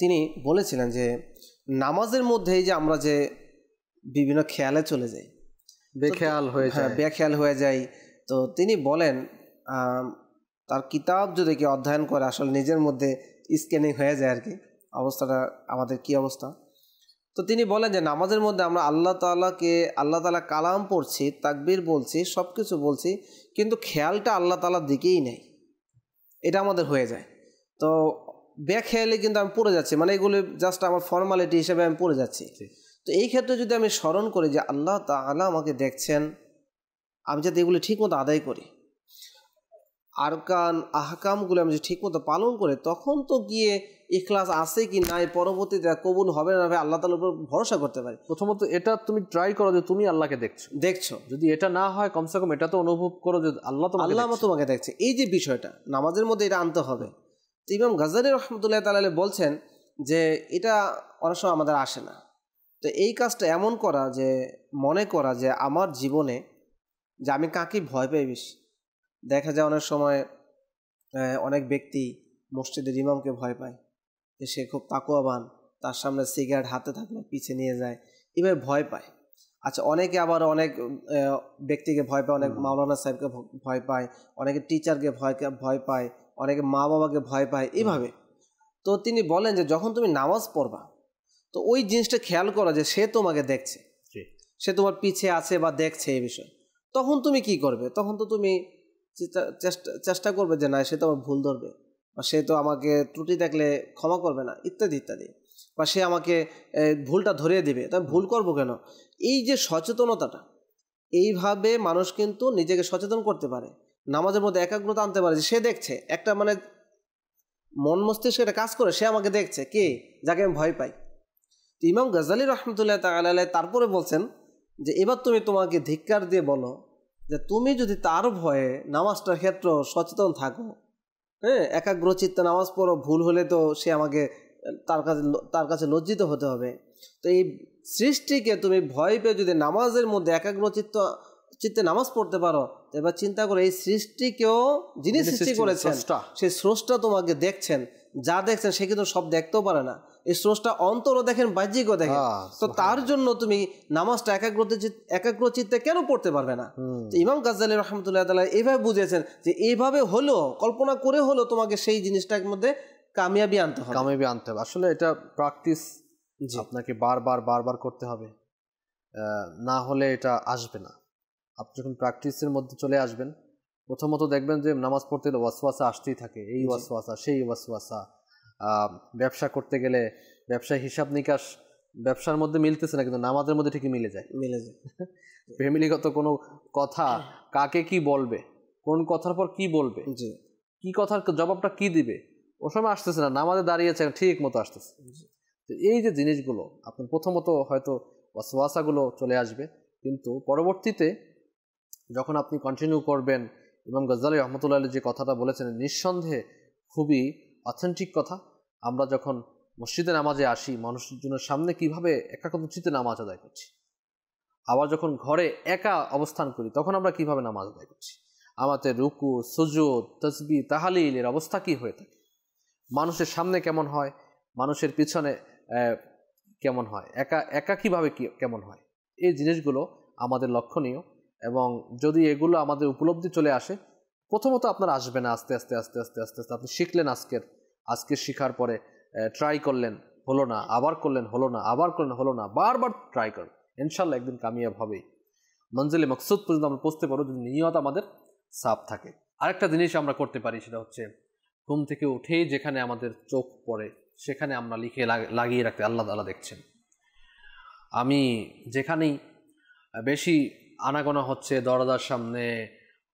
তিনি বলেছিলেন যে নামাজের মধ্যে যে আমরা যে বিভিন্ন খেয়ালে চলে যাই বেখেয়াল হয়ে হ্যাঁ, যায় বেখেয়াল হয়ে যায় তো তিনি বলেন তার কিতাব যদি কেউ অধ্যয়ন করে আসলে নিজের মধ্যে স্ক্যানিং হয়ে যায় আর কি অবস্থাটা আমাদের কি অবস্থা তো তিনি বলেন যে নামাজের মধ্যে আমরা আল্লাহ তালাকে আল্লাহ তালা কালাম পড়ছি তাকবির বলছি সব কিছু বলছি কিন্তু খেয়ালটা আল্লাহ তালার দিকেই নেই এটা আমাদের হয়ে যায় তো ব্যাখেয়ালে কিন্তু আমি পড়ে যাচ্ছি মানে এগুলো জাস্ট আমার ফর্মালিটি হিসেবে আমি পড়ে যাচ্ছি তো এই ক্ষেত্রে যদি আমি স্মরণ করি যে আল্লাহ তালা আমাকে দেখছেন আমি যাতে এগুলো মতো আদায় করি আরকান আহকামগুলো আমি যদি ঠিকমতো পালন করে তখন তো গিয়ে ইখলাস আছে কি নাই পরবর্তীতে কবুল হবে না হবে আল্লাহ তালার উপর ভরসা করতে পারি প্রথমত এটা তুমি ট্রাই করো যে তুমি আল্লাহকে দেখছো দেখছো যদি এটা না হয় কমসে কম এটা তো অনুভব করো যে আল্লাহ তো আল্লাহ তোমাকে দেখছে এই যে বিষয়টা নামাজের মধ্যে এটা আনতে হবে ইমাম গাজারি রহমতুল্লাহ তাল বলছেন যে এটা অনেক সময় আমাদের আসে না তো এই কাজটা এমন করা যে মনে করা যে আমার জীবনে যে আমি কাকে ভয় পাই বেশি দেখা যায় অনেক সময় অনেক ব্যক্তি মসজিদের ইমামকে ভয় পায় যে সে খুব তাকুয়াবান তার সামনে সিগারেট হাতে থাকলে পিছিয়ে নিয়ে যায় এবার ভয় পায় আচ্ছা অনেকে আবার অনেক ব্যক্তিকে ভয় পায় অনেক মাওলানা সাহেবকে ভয় পায় অনেকে টিচারকে ভয় ভয় পায় অনেকে মা বাবাকে ভয় পায় এভাবে তো তিনি বলেন যে যখন তুমি নামাজ পড়বা তো ওই জিনিসটা খেয়াল করো যে সে তোমাকে দেখছে সে তোমার পিছে আছে বা দেখছে এই বিষয় তখন তুমি কি করবে তখন তো তুমি চেষ্টা চেষ্টা করবে যে না সে তো আমার ভুল ধরবে বা সে তো আমাকে ত্রুটি থাকলে ক্ষমা করবে না ইত্যাদি ইত্যাদি বা সে আমাকে ভুলটা ধরিয়ে দিবে তা ভুল করব কেন এই যে সচেতনতাটা এইভাবে মানুষ কিন্তু নিজেকে সচেতন করতে পারে নামাজের মধ্যে একাগ্রতা আনতে পারে যে সে দেখছে একটা মানে মন মস্তিষ্ক এটা কাজ করে সে আমাকে দেখছে কে যাকে আমি ভয় পাই তো ইমাম গজালি রহমতুল্লাহ তাল্লাহ তারপরে বলছেন যে এবার তুমি তোমাকে ধিক্কার দিয়ে বলো যে তুমি যদি তার ভয়ে নামাজটার ক্ষেত্র সচেতন থাকো হ্যাঁ একাগ্র চিত্তে নামাজ পড়ো ভুল হলে তো সে আমাকে তার কাছে তার কাছে লজ্জিত হতে হবে তো এই সৃষ্টিকে তুমি ভয় পেয়ে যদি নামাজের মধ্যে একাগ্র চিত্ত চিত্তে নামাজ পড়তে পারো এবার চিন্তা করে এই সৃষ্টিকেও যিনি সৃষ্টি করেছেন সেই স্রষ্টা তোমাকে দেখছেন যা দেখছেন সে কিন্তু সব দেখতেও পারে না এই অন্তর অন্তরও দেখেন বাহ্যিক দেখেন হ্যাঁ, তো তার জন্য তুমি নামাজটা একাগ্র একাগ্র চিত্তে কেন পড়তে পারবে না ইমাম গাজ্জালী রহমতুল্লাহ তালা এইভাবে বুঝেছেন যে এইভাবে হলো কল্পনা করে হলো তোমাকে সেই জিনিসটার মধ্যে কামিয়াবি আনতে হবে কামিয়াবি আনতে হবে আসলে এটা প্র্যাকটিস আপনাকে বারবার বারবার করতে হবে না হলে এটা আসবে না আপনি যখন প্র্যাকটিসের মধ্যে চলে আসবেন প্রথমত দেখবেন যে নামাজ পড়তে ওয়াসওয়াসা আসতেই থাকে এই ওয়াসওয়াসা সেই ওয়াসওয়াসা ব্যবসা করতে গেলে ব্যবসা হিসাব নিকাশ ব্যবসার মধ্যে মিলতেছে না কিন্তু নামাজের মধ্যে ঠিকই মিলে যায় মিলে যায় ফ্যামিলিগত কোনো কথা হ্যাঁ। কাকে কি বলবে কোন কথার পর কি বলবে জি কি কথার জবাবটা কি দিবে ও সময় আসতেছে না নামাজে দাঁড়িয়েছে ঠিক মতো আসতেছে তো এই যে জিনিসগুলো আপনার প্রথমত হয়তো ওয়াসাগুলো চলে আসবে কিন্তু পরবর্তীতে যখন আপনি কন্টিনিউ করবেন ইমাম গজ্জালি রহমতুল্লাহ যে কথাটা বলেছেন নিঃসন্দেহে খুবই অথেন্টিক কথা আমরা যখন মসজিদে নামাজে আসি মানুষজনের সামনে কিভাবে একাগ্রচিতে নামাজ আদায় করছি আবার যখন ঘরে একা অবস্থান করি তখন আমরা কিভাবে নামাজ আদায় করছি আমাদের রুকু সুজুদ তসবি তাহালিল এর অবস্থা কি হয়ে থাকে মানুষের সামনে কেমন হয় মানুষের পিছনে কেমন হয় একা একা কীভাবে কেমন হয় এই জিনিসগুলো আমাদের লক্ষণীয় এবং যদি এগুলো আমাদের উপলব্ধি চলে আসে প্রথমত আপনার আসবে না আস্তে আস্তে আস্তে আস্তে আস্তে আস্তে আপনি শিখলেন আজকের আজকে শিখার পরে ট্রাই করলেন হলো না আবার করলেন হলো না আবার করলেন হলো না বারবার ট্রাই করেন ইনশাল্লাহ একদিন কামিয়াব হবেই মঞ্জিলে মকসুদ পর্যন্ত আমরা পৌঁছতে পারবো যদি নিয়ত আমাদের সাফ থাকে আরেকটা জিনিস আমরা করতে পারি সেটা হচ্ছে ঘুম থেকে উঠেই যেখানে আমাদের চোখ পড়ে সেখানে আমরা লিখে লাগিয়ে রাখতে আল্লাহ তালা দেখছেন আমি যেখানেই বেশি আনাগোনা হচ্ছে দরজার সামনে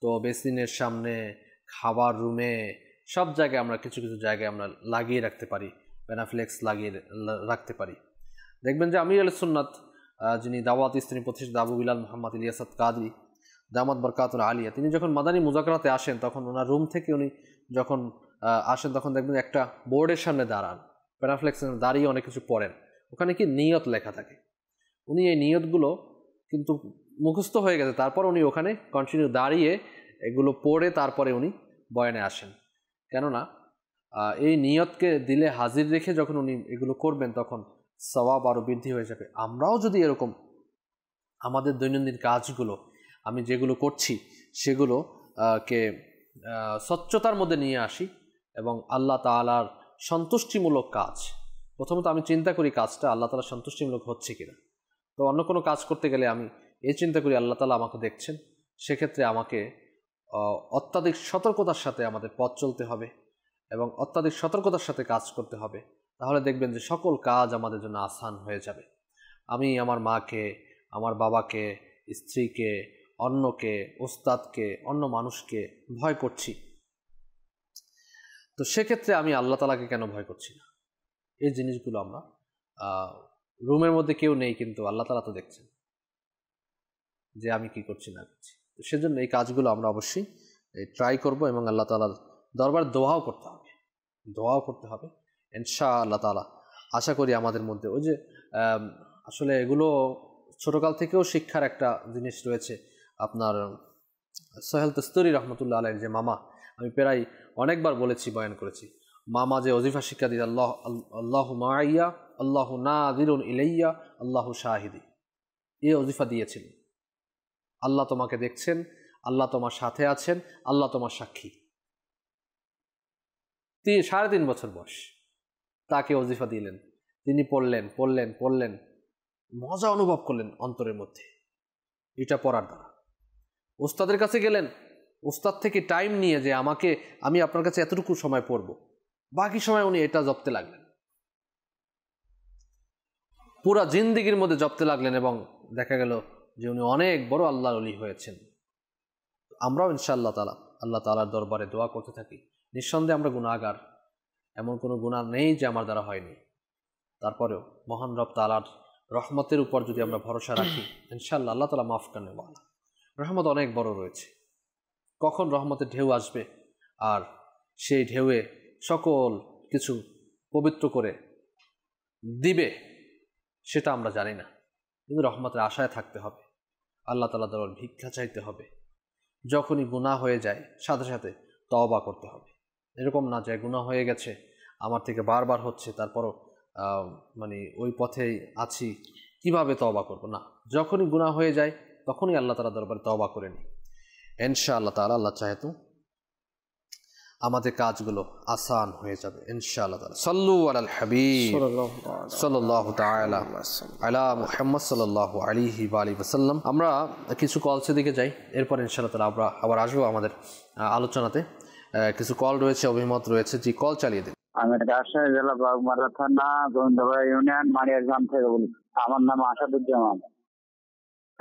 তো বেসিনের সামনে খাবার রুমে সব জায়গায় আমরা কিছু কিছু জায়গায় আমরা লাগিয়ে রাখতে পারি প্যানাফ্লেক্স লাগিয়ে রাখতে পারি দেখবেন যে আমির আল সুন্নাত যিনি দাওয়াত ইস্তিনী প্রতিষ্ঠিত আবু বিলাল মোহাম্মদ ইলিয়াসাদ কাদরি দামাত বরকাতুল আলিয়া তিনি যখন মাদানী মুজাকরাতে আসেন তখন ওনার রুম থেকে উনি যখন আসেন তখন দেখবেন একটা বোর্ডের সামনে দাঁড়ান প্যানাফ্লেক্সের দাঁড়িয়ে অনেক কিছু পড়েন ওখানে কি নিয়ত লেখা থাকে উনি এই নিয়তগুলো কিন্তু মুখস্থ হয়ে গেছে তারপর উনি ওখানে কন্টিনিউ দাঁড়িয়ে এগুলো পড়ে তারপরে উনি বয়ানে আসেন কেননা এই নিয়তকে দিলে হাজির রেখে যখন উনি এগুলো করবেন তখন সবাব আরও বৃদ্ধি হয়ে যাবে আমরাও যদি এরকম আমাদের দৈনন্দিন কাজগুলো আমি যেগুলো করছি সেগুলো কে স্বচ্ছতার মধ্যে নিয়ে আসি এবং আল্লাহ তালার সন্তুষ্টিমূলক কাজ প্রথমত আমি চিন্তা করি কাজটা আল্লাহ তালা সন্তুষ্টিমূলক হচ্ছে কিনা তো অন্য কোনো কাজ করতে গেলে আমি এই চিন্তা করি আল্লাহ তালা আমাকে দেখছেন সেক্ষেত্রে আমাকে অত্যাধিক সতর্কতার সাথে আমাদের পথ চলতে হবে এবং অত্যাধিক সতর্কতার সাথে কাজ করতে হবে তাহলে দেখবেন যে সকল কাজ আমাদের জন্য আসান হয়ে যাবে আমি আমার মাকে আমার বাবাকে স্ত্রীকে অন্যকে ওস্তাদকে অন্য মানুষকে ভয় করছি তো সেক্ষেত্রে আমি আল্লাহ তালাকে কেন ভয় করছি না এই জিনিসগুলো আমরা রুমের মধ্যে কেউ নেই কিন্তু আল্লাহ তালা তো দেখছেন যে আমি কি করছি না করছি সেজন্য এই কাজগুলো আমরা অবশ্যই ট্রাই করব এবং আল্লাহ তালার দরবার দোয়াও করতে হবে দোয়াও করতে হবে ইনশা আল্লাহ তালা আশা করি আমাদের মধ্যে ওই যে আসলে এগুলো ছোটোকাল থেকেও শিক্ষার একটা জিনিস রয়েছে আপনার সোহেল তস্তরি রহমতুল্লাহ আলাইন যে মামা আমি প্রায় অনেকবার বলেছি বয়ান করেছি মামা যে অজিফা শিক্ষা দিদি আল্লাহ আল্লাহ মাইয়া আল্লাহ না দিরুন ইলাইয়া আল্লাহ শাহিদি এই অজিফা দিয়েছিলেন আল্লাহ তোমাকে দেখছেন আল্লাহ তোমার সাথে আছেন আল্লাহ তোমার সাক্ষী তিনি সাড়ে তিন বছর বয়স তাকে অজিফা দিলেন তিনি পড়লেন পড়লেন পড়লেন মজা অনুভব করলেন অন্তরের মধ্যে এটা পড়ার দ্বারা ওস্তাদের কাছে গেলেন ওস্তাদ থেকে টাইম নিয়ে যে আমাকে আমি আপনার কাছে এতটুকু সময় পড়ব বাকি সময় উনি এটা জপতে লাগলেন পুরা জিন্দিগির মধ্যে জপতে লাগলেন এবং দেখা গেল যে উনি অনেক বড় আল্লাহর অলি হয়েছেন আমরাও ইনশাআল্লাহ তালা আল্লাহ তালার দরবারে দোয়া করতে থাকি নিঃসন্দেহে আমরা গুণাগার এমন কোনো গুণা নেই যে আমার দ্বারা হয়নি তারপরেও মহান রব তালার রহমতের উপর যদি আমরা ভরসা রাখি ইনশাল্লাহ আল্লাহ তালা মাফ কেন বলা রহমত অনেক বড় রয়েছে কখন রহমতের ঢেউ আসবে আর সেই ঢেউয়ে সকল কিছু পবিত্র করে দিবে সেটা আমরা জানি না কিন্তু রহমতের আশায় থাকতে হবে আল্লাহ তালা দরবার ভিক্ষা চাইতে হবে যখনই গুণা হয়ে যায় সাথে সাথে তওবা করতে হবে এরকম না যায় গুণা হয়ে গেছে আমার থেকে বারবার হচ্ছে তারপরও মানে ওই পথেই আছি কিভাবে তওবা করব না যখনই গুণা হয়ে যায় তখনই আল্লাহ তালা দরবারে তওবা করে নিই ইনশা আল্লাহ তালা আল্লাহ চাহেতু আমাদের কাজগুলো আসান হয়ে যাবে ইনশাআল্লাহ আমরা কিছু কলসের দিকে যাই এরপর ইনশাআল্লাহ তালা আমরা আবার আসবো আমাদের আলোচনাতে কিছু কল রয়েছে অভিমত রয়েছে যে কল চালিয়ে দিন আমি রাজশাহী জেলা বাগমারা থানা ইউনিয়ন মারিয়া গ্রাম থেকে বলি আমার নাম আসাদুজ্জামান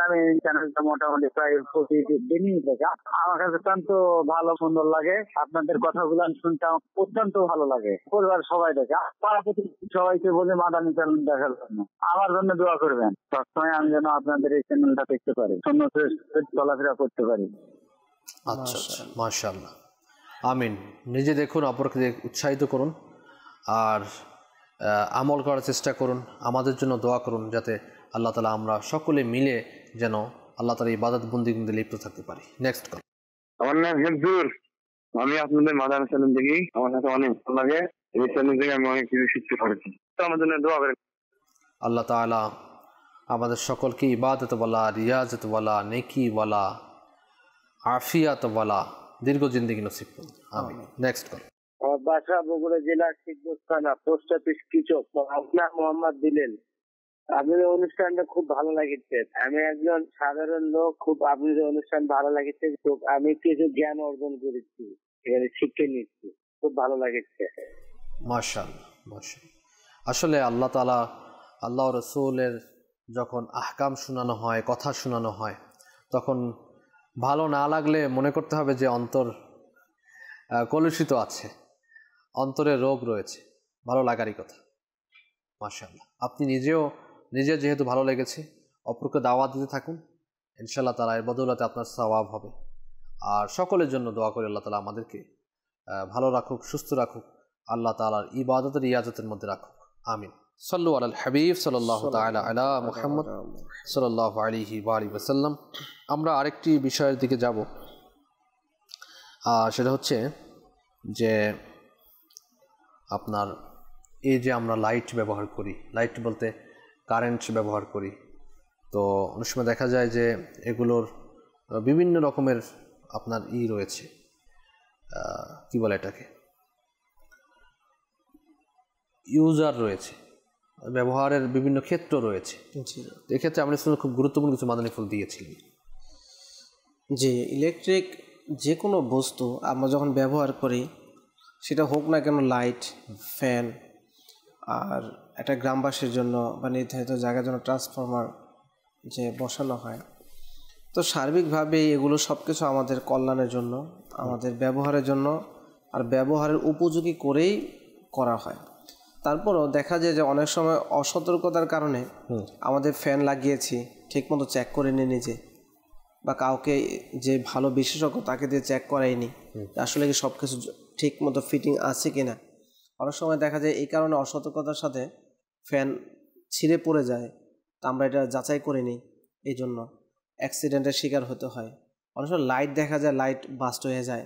আমি চ্যানেলটা মোটামুটি প্রায় প্রতিদিনই দেখা আমার কাছে অত্যন্ত ভালো সুন্দর লাগে আপনাদের কথাগুলো অত্যন্ত ভালো লাগে পরিবার সবাই সবাইকে বলে মাদানি চ্যানেল দেখার জন্য আমার জন্য দোয়া করবেন সবসময় আমি যেন আপনাদের এই চ্যানেলটা দেখতে পারি সুন্দর চলাফেরা করতে পারি আচ্ছা, আচ্ছা। আমিন নিজে দেখুন অপরকে উৎসাহিত করুন আর আমল করার চেষ্টা করুন আমাদের জন্য দোয়া করুন যাতে আল্লাহ তালা আমরা সকলে মিলে যেন আল্লাহ তার এই বাদাত বন্দি কিন্তু লিপ্ত থাকতে পারি নেক্সট কল আমার নাম হেমজুর আমি আপনাদের মাদার সালাম দেখি আমার সাথে অনেক ভালো লাগে এই চ্যানেল থেকে আমি অনেক কিছু শিখতে পারছি তো আমার জন্য দোয়া করেন আল্লাহ তাআলা আমাদের সকলকে ইবাদতওয়ালা রিয়াজতওয়ালা নেকিওয়ালা আফিয়াতওয়ালা দীর্ঘ জিন্দিগি নসিব করুন আমি নেক্সট কল বাসা বগুড়া জেলার শিক্ষক থানা পোস্ট অফিস কিচক আপনার মোহাম্মদ দিলেন আপনাদের অনুষ্ঠানটা খুব ভালো লাগেছে আমি একজন সাধারণ লোক খুব আপনাদের অনুষ্ঠান ভালো লাগেছে খুব আমি কিছু জ্ঞান অর্জন করেছি এখানে শিখে নিচ্ছি খুব ভালো লাগেছে মার্শাল আসলে আল্লাহ তালা আল্লাহ রসুলের যখন আহকাম শোনানো হয় কথা শোনানো হয় তখন ভালো না লাগলে মনে করতে হবে যে অন্তর কলুষিত আছে অন্তরে রোগ রয়েছে ভালো লাগারই কথা মাসা আপনি নিজেও নিজে যেহেতু ভালো লেগেছে অপরকে দাওয়া দিতে থাকুন ইনশাল্লাহ তালা এর বদৌলাতে আপনার স্বভাব হবে আর সকলের জন্য দোয়া করে আল্লাহ তালা আমাদেরকে ভালো রাখুক সুস্থ রাখুক আল্লাহ তালার ইবাদতের ইয়াজতের মধ্যে রাখুক আমিন সাল্লু আল হাবিব সাল্লাহ তালা আলা মুহাম্মদ সাল্লাহ আলিহি বালি ওসাল্লাম আমরা আরেকটি বিষয়ের দিকে যাব সেটা হচ্ছে যে আপনার এই যে আমরা লাইট ব্যবহার করি লাইট বলতে কারেন্ট ব্যবহার করি তো অনেক সময় দেখা যায় যে এগুলোর বিভিন্ন রকমের আপনার ই রয়েছে কি বলে এটাকে ইউজার রয়েছে ব্যবহারের বিভিন্ন ক্ষেত্র রয়েছে এক্ষেত্রে আমরা খুব গুরুত্বপূর্ণ কিছু মাদানি ফুল দিয়েছিলেন যে ইলেকট্রিক যে কোনো বস্তু আমরা যখন ব্যবহার করি সেটা হোক না কেন লাইট ফ্যান আর একটা গ্রামবাসীর জন্য বা নির্ধারিত জায়গার জন্য ট্রান্সফরমার যে বসানো হয় তো সার্বিকভাবে এগুলো সব কিছু আমাদের কল্যাণের জন্য আমাদের ব্যবহারের জন্য আর ব্যবহারের উপযোগী করেই করা হয় তারপরও দেখা যায় যে অনেক সময় অসতর্কতার কারণে আমাদের ফ্যান লাগিয়েছি ঠিকমতো চেক করে নিয়ে নিজে বা কাউকে যে ভালো বিশেষজ্ঞ তাকে দিয়ে চেক করায়নি আসলে কি সব কিছু ঠিক মতো ফিটিং আছে কিনা অনেক সময় দেখা যায় এই কারণে অসতর্কতার সাথে ফ্যান ছিঁড়ে পড়ে যায় তা আমরা এটা যাচাই করে নিই এই জন্য অ্যাক্সিডেন্টের শিকার হতে হয় অনেক সময় লাইট দেখা যায় লাইট বাস্ট হয়ে যায়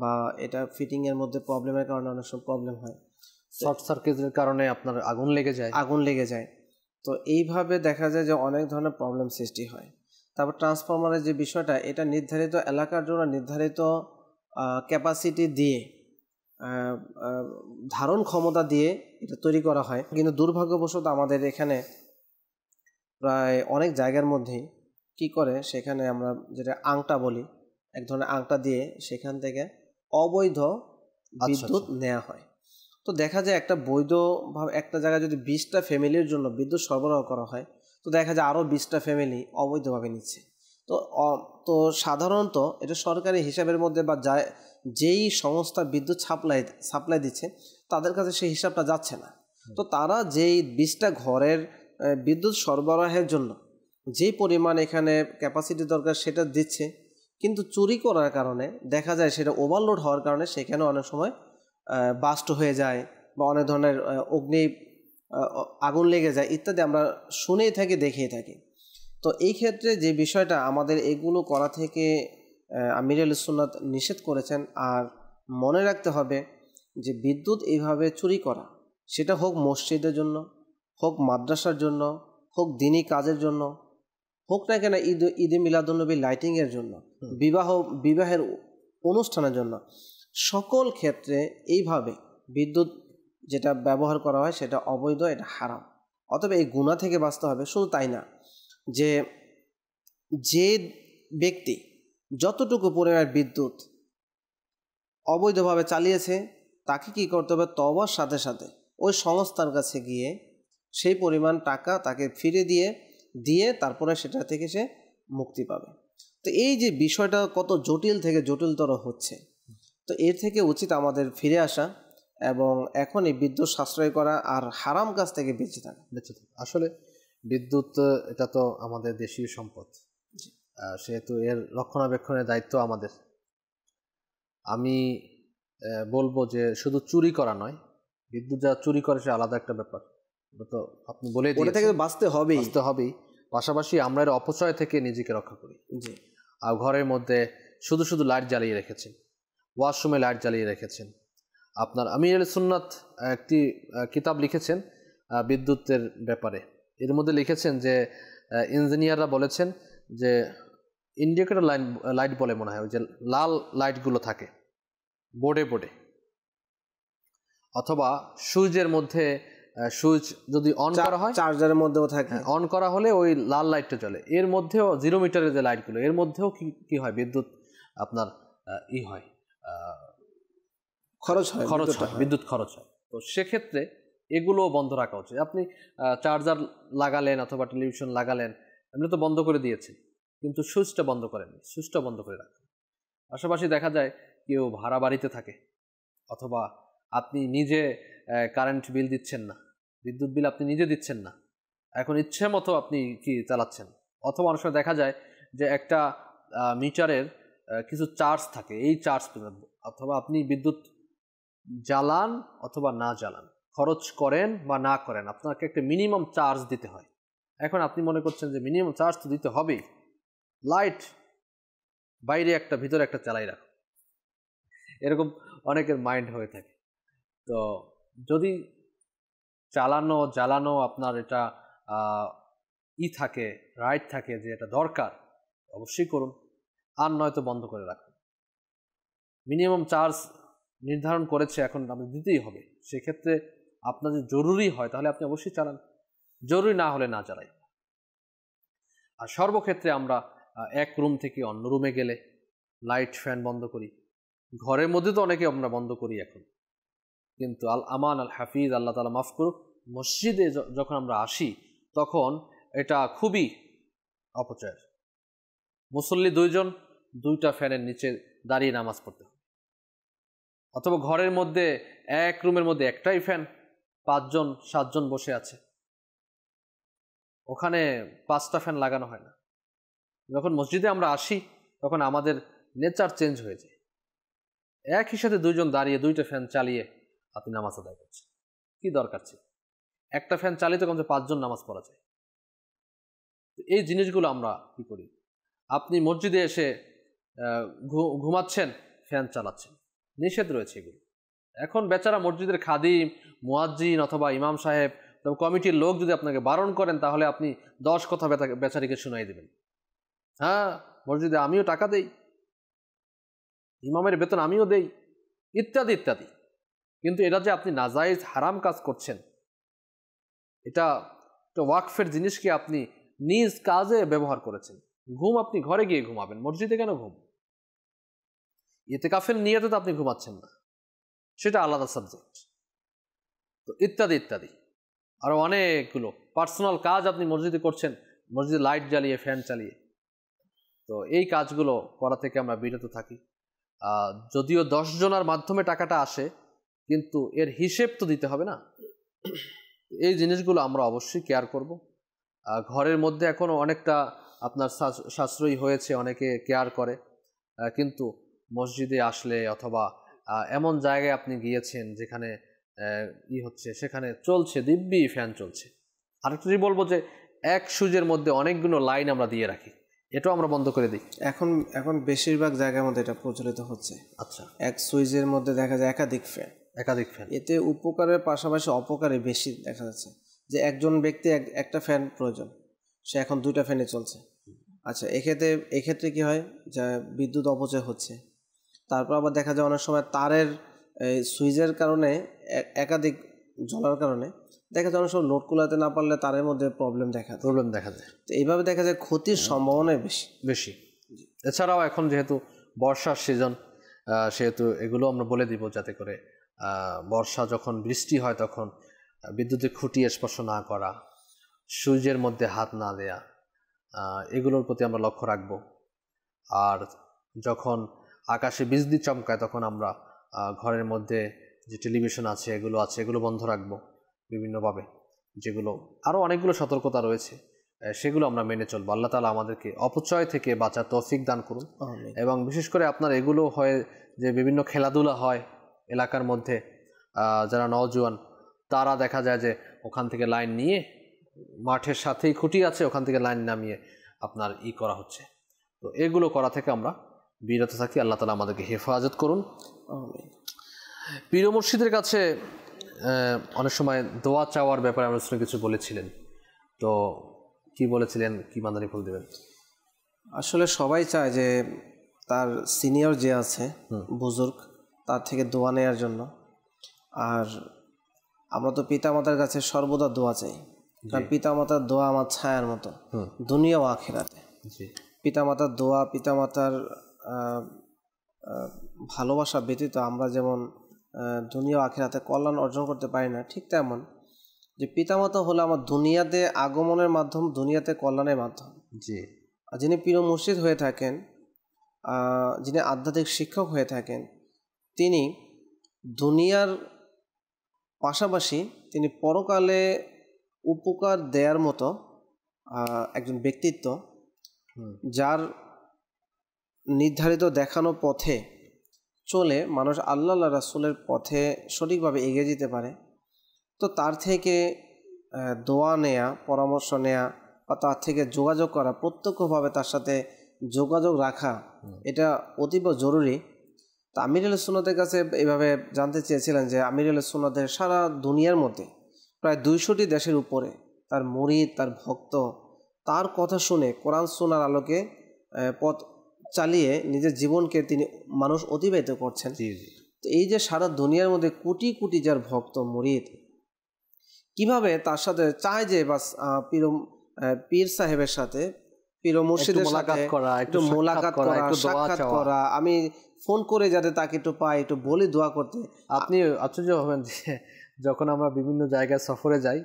বা এটা ফিটিংয়ের মধ্যে প্রবলেমের কারণে অনেক সময় প্রবলেম হয় শর্ট সার্কিটের কারণে আপনার আগুন লেগে যায় আগুন লেগে যায় তো এইভাবে দেখা যায় যে অনেক ধরনের প্রবলেম সৃষ্টি হয় তারপর ট্রান্সফর্মারের যে বিষয়টা এটা নির্ধারিত এলাকার জন্য নির্ধারিত ক্যাপাসিটি দিয়ে ধারণ ক্ষমতা দিয়ে এটা তৈরি করা হয় কিন্তু দুর্ভাগ্যবশত আমাদের এখানে প্রায় অনেক জায়গার মধ্যেই কি করে সেখানে আমরা যেটা আংটা বলি এক ধরনের আংটা দিয়ে সেখান থেকে অবৈধ আচ্ছা, আচ্ছা। বিদ্যুৎ নেওয়া হয় তো দেখা যায় একটা বৈধভাবে একটা জায়গায় যদি বিশটা ফ্যামিলির জন্য বিদ্যুৎ সরবরাহ করা হয় তো দেখা যায় আরও বিশটা ফ্যামিলি অবৈধভাবে নিচ্ছে তো তো সাধারণত এটা সরকারি হিসাবের মধ্যে বা যায় যেই সংস্থা বিদ্যুৎ সাপ্লাই সাপ্লাই দিচ্ছে তাদের কাছে সেই হিসাবটা যাচ্ছে না তো তারা যেই বিশটা ঘরের বিদ্যুৎ সরবরাহের জন্য যে পরিমাণ এখানে ক্যাপাসিটি দরকার সেটা দিচ্ছে কিন্তু চুরি করার কারণে দেখা যায় সেটা ওভারলোড হওয়ার কারণে সেখানে অনেক সময় বাস্ট হয়ে যায় বা অনেক ধরনের অগ্নি আগুন লেগে যায় ইত্যাদি আমরা শুনেই থাকি দেখেই থাকি তো এই ক্ষেত্রে যে বিষয়টা আমাদের এগুলো করা থেকে আমিরুল সুন্নাত নিষেধ করেছেন আর মনে রাখতে হবে যে বিদ্যুৎ এইভাবে চুরি করা সেটা হোক মসজিদের জন্য হোক মাদ্রাসার জন্য হোক দিনী কাজের জন্য হোক না কেন ঈদ ঈদে মিলাদুল্নবী লাইটিংয়ের জন্য বিবাহ বিবাহের অনুষ্ঠানের জন্য সকল ক্ষেত্রে এইভাবে বিদ্যুৎ যেটা ব্যবহার করা হয় সেটা অবৈধ এটা হারাম অতএব এই গুণা থেকে বাঁচতে হবে শুধু তাই না যে যে ব্যক্তি যতটুকু পরিমাণ বিদ্যুৎ অবৈধভাবে চালিয়েছে তাকে কি করতে হবে তবার সাথে সাথে ওই সংস্থার কাছে গিয়ে সেই পরিমাণ টাকা তাকে ফিরে দিয়ে দিয়ে তারপরে সেটা থেকে সে মুক্তি পাবে তো এই যে বিষয়টা কত জটিল থেকে জটিলতর হচ্ছে তো এর থেকে উচিত আমাদের ফিরে আসা এবং এখন এই বিদ্যুৎ সাশ্রয় করা আর হারাম কাজ থেকে বেঁচে থাকা বেঁচে থাকা আসলে বিদ্যুৎ এটা তো আমাদের দেশীয় সম্পদ সেহেতু এর রক্ষণাবেক্ষণের দায়িত্ব আমাদের আমি বলবো যে শুধু চুরি করা নয় বিদ্যুৎ যা চুরি করে সে আলাদা একটা ব্যাপার তো আপনি বলে ওটা থেকে বাঁচতে হবে বাঁচতে হবেই পাশাপাশি আমরা এর অপচয় থেকে নিজেকে রক্ষা করি জি আর ঘরের মধ্যে শুধু শুধু লাইট জ্বালিয়ে রেখেছেন ওয়াশরুমে লাইট জ্বালিয়ে রেখেছেন আপনার আমির আলী সুননাথ একটি কিতাব লিখেছেন বিদ্যুতের ব্যাপারে এর মধ্যে লিখেছেন যে ইঞ্জিনিয়াররা বলেছেন যে ইন্ডিকেটর লাইন লাইট বলে মনে হয় ওই যে লাল লাইটগুলো থাকে বোর্ডে বোর্ডে অথবা সুইচের মধ্যে সুইচ যদি অন করা হয় চার্জারের মধ্যেও থাকে অন হ্যাঁ, করা হলে ওই লাল লাইটটা জ্বলে এর মধ্যেও জিরো মিটারের যে লাইটগুলো এর মধ্যেও কি কী হয় বিদ্যুৎ আপনার ই হয় খরচ হয় খরচ হয় বিদ্যুৎ খরচ হয় তো সেক্ষেত্রে এগুলো বন্ধ রাখা উচিত আপনি চার্জার লাগালেন অথবা টেলিভিশন লাগালেন এমনি তো বন্ধ করে দিয়েছেন কিন্তু সুইচটা বন্ধ করেননি সুইচটা বন্ধ করে রাখেন পাশাপাশি দেখা যায় কেউ ভাড়া বাড়িতে থাকে অথবা আপনি নিজে কারেন্ট বিল দিচ্ছেন না বিদ্যুৎ বিল আপনি নিজে দিচ্ছেন না এখন ইচ্ছে মতো আপনি কি চালাচ্ছেন অথবা অনেক সময় দেখা যায় যে একটা মিটারের কিছু চার্জ থাকে এই চার্জ অথবা আপনি বিদ্যুৎ জ্বালান অথবা না জ্বালান খরচ করেন বা না করেন আপনাকে একটা মিনিমাম চার্জ দিতে হয় এখন আপনি মনে করছেন যে মিনিমাম চার্জ তো দিতে হবেই লাইট বাইরে একটা ভিতরে একটা চালাই রাখো এরকম অনেকের মাইন্ড হয়ে থাকে তো যদি চালানো জ্বালানো আপনার এটা ই থাকে রাইট থাকে যে এটা দরকার অবশ্যই করুন আর নয়তো বন্ধ করে রাখুন মিনিমাম চার্জ নির্ধারণ করেছে এখন আপনি দিতেই হবে সেক্ষেত্রে আপনার যদি জরুরি হয় তাহলে আপনি অবশ্যই চালান জরুরি না হলে না চালাই আর সর্বক্ষেত্রে আমরা এক রুম থেকে অন্য রুমে গেলে লাইট ফ্যান বন্ধ করি ঘরের মধ্যে তো অনেকে আমরা বন্ধ করি এখন কিন্তু আল আমান আল হাফিজ আল্লাহ তালা মাফ করুক মসজিদে যখন আমরা আসি তখন এটা খুবই অপচয়ের মুসল্লি দুইজন দুইটা ফ্যানের নিচে দাঁড়িয়ে নামাজ পড়তে হবে অথবা ঘরের মধ্যে এক রুমের মধ্যে একটাই ফ্যান পাঁচজন সাতজন বসে আছে ওখানে পাঁচটা ফ্যান লাগানো হয় না যখন মসজিদে আমরা আসি তখন আমাদের নেচার চেঞ্জ হয়ে যায় একই সাথে দুইজন দাঁড়িয়ে দুইটা ফ্যান চালিয়ে আপনি নামাজ আদায় করছেন কি দরকার ছিল একটা ফ্যান চালিয়ে তো কমছে পাঁচজন নামাজ পড়া যায় এই জিনিসগুলো আমরা কি করি আপনি মসজিদে এসে ঘুমাচ্ছেন ফ্যান চালাচ্ছেন নিষেধ রয়েছে এগুলো এখন বেচারা মসজিদের খাদিম মুয়াজ্জিন অথবা ইমাম সাহেব কমিটির লোক যদি আপনাকে বারণ করেন তাহলে আপনি দশ কথা বেচারিকে শুনাই দেবেন হ্যাঁ মসজিদে আমিও টাকা দেই ইমামের বেতন আমিও দেই ইত্যাদি ইত্যাদি কিন্তু এটা যে আপনি নাজাইজ হারাম কাজ করছেন এটা ওয়াকফের জিনিসকে আপনি নিজ কাজে ব্যবহার করেছেন ঘুম আপনি ঘরে গিয়ে ঘুমাবেন মসজিদে কেন ঘুম এতে কাফের নিয়ে তো আপনি ঘুমাচ্ছেন না সেটা আলাদা সাবজেক্ট তো ইত্যাদি ইত্যাদি আরও অনেকগুলো পার্সোনাল কাজ আপনি মসজিদে করছেন মসজিদে লাইট জ্বালিয়ে ফ্যান চালিয়ে তো এই কাজগুলো করা থেকে আমরা বিরত থাকি যদিও দশ জনার মাধ্যমে টাকাটা আসে কিন্তু এর হিসেব তো দিতে হবে না এই জিনিসগুলো আমরা অবশ্যই কেয়ার করব ঘরের মধ্যে এখনও অনেকটা আপনার সাশ্রয়ী হয়েছে অনেকে কেয়ার করে কিন্তু মসজিদে আসলে অথবা এমন জায়গায় আপনি গিয়েছেন যেখানে ই হচ্ছে সেখানে চলছে দিব্যি ফ্যান চলছে আরেকটা বলবো যে এক সুজের মধ্যে অনেকগুলো লাইন আমরা দিয়ে রাখি এটাও আমরা বন্ধ করে দিই এখন এখন বেশিরভাগ জায়গার মধ্যে এটা প্রচলিত হচ্ছে আচ্ছা এক সুইচের মধ্যে দেখা যায় একাধিক ফ্যান একাধিক ফ্যান এতে উপকারের পাশাপাশি অপকারে বেশি দেখা যাচ্ছে যে একজন ব্যক্তি একটা ফ্যান প্রয়োজন সে এখন দুইটা ফ্যানে চলছে আচ্ছা এক্ষেত্রে এক্ষেত্রে কি হয় যে বিদ্যুৎ অপচয় হচ্ছে তারপর আবার দেখা যায় অনেক সময় তারের সুইচের কারণে একাধিক জ্বলার কারণে দেখা যায় অনেক সময় লোড কুলাতে না পারলে তারের মধ্যে প্রবলেম দেখা প্রবলেম দেখা যায় তো এইভাবে দেখা যায় ক্ষতির সম্ভাবনাই বেশি বেশি এছাড়াও এখন যেহেতু বর্ষার সিজন সেহেতু এগুলো আমরা বলে দিব যাতে করে বর্ষা যখন বৃষ্টি হয় তখন বিদ্যুতের খুঁটি স্পর্শ না করা সূর্যের মধ্যে হাত না দেয়া এগুলোর প্রতি আমরা লক্ষ্য রাখব আর যখন আকাশে বিজলি চমকায় তখন আমরা ঘরের মধ্যে যে টেলিভিশন আছে এগুলো আছে এগুলো বন্ধ রাখবো বিভিন্নভাবে যেগুলো আরও অনেকগুলো সতর্কতা রয়েছে সেগুলো আমরা মেনে চলবো আল্লাহ তালা আমাদেরকে অপচয় থেকে বাঁচার তৌফিক দান করুন এবং বিশেষ করে আপনার এগুলো হয় যে বিভিন্ন খেলাধুলা হয় এলাকার মধ্যে যারা নজওয়ান তারা দেখা যায় যে ওখান থেকে লাইন নিয়ে মাঠের সাথেই খুঁটি আছে ওখান থেকে লাইন নামিয়ে আপনার ই করা হচ্ছে তো এগুলো করা থেকে আমরা বিরত থাকি আল্লাহ তালা আমাদেরকে হেফাজত করুন পীর মুর্শিদের কাছে অনেক সময় দোয়া চাওয়ার ব্যাপারে আমরা কিছু বলেছিলেন তো কি বলেছিলেন কি মাদানি ফুল দেবেন আসলে সবাই চায় যে তার সিনিয়র যে আছে বুজুর্গ তার থেকে দোয়া নেওয়ার জন্য আর আমরা তো পিতামাতার কাছে সর্বদা দোয়া চাই কারণ পিতামাতার দোয়া আমার ছায়ার মতো দুনিয়া ও আখেরাতে পিতামাতার দোয়া পিতামাতার ভালোবাসা ব্যতীত আমরা যেমন দুনিয়া আখেরাতে কল্যাণ অর্জন করতে পারি না ঠিক তেমন যে পিতামাতা হলো আমার দুনিয়াতে আগমনের মাধ্যম দুনিয়াতে কল্যাণের মাধ্যম জি যিনি পীর মসজিদ হয়ে থাকেন যিনি আধ্যাত্মিক শিক্ষক হয়ে থাকেন তিনি দুনিয়ার পাশাপাশি তিনি পরকালে উপকার দেয়ার মতো একজন ব্যক্তিত্ব যার নির্ধারিত দেখানো পথে চলে মানুষ আল্লাহ রাসুলের পথে সঠিকভাবে এগিয়ে যেতে পারে তো তার থেকে দোয়া নেয়া পরামর্শ নেয়া বা তার থেকে যোগাযোগ করা প্রত্যক্ষভাবে তার সাথে যোগাযোগ রাখা এটা অতীব জরুরি তা আল সুন্নতের কাছে এভাবে জানতে চেয়েছিলেন যে আমির আল সুন্নতের সারা দুনিয়ার মধ্যে প্রায় দুইশোটি দেশের উপরে তার মরিদ তার ভক্ত তার কথা শুনে কোরআন সোনার আলোকে পথ চালিয়ে নিজের জীবনকে তিনি মানুষ অতিবাহিত করছেন তো এই যে সারা দুনিয়ার মধ্যে কোটি কোটি যার ভক্ত মরিত কিভাবে তার সাথে চায় যে বাস পীর পীর সাহেবের সাথে পীর মুর্শিদের সাথে করা একটু মোলাকাত করা একটু সাক্ষাৎ করা আমি ফোন করে যাতে তাকে একটু পাই একটু বলে দোয়া করতে আপনি আশ্চর্য হবেন যে যখন আমরা বিভিন্ন জায়গায় সফরে যাই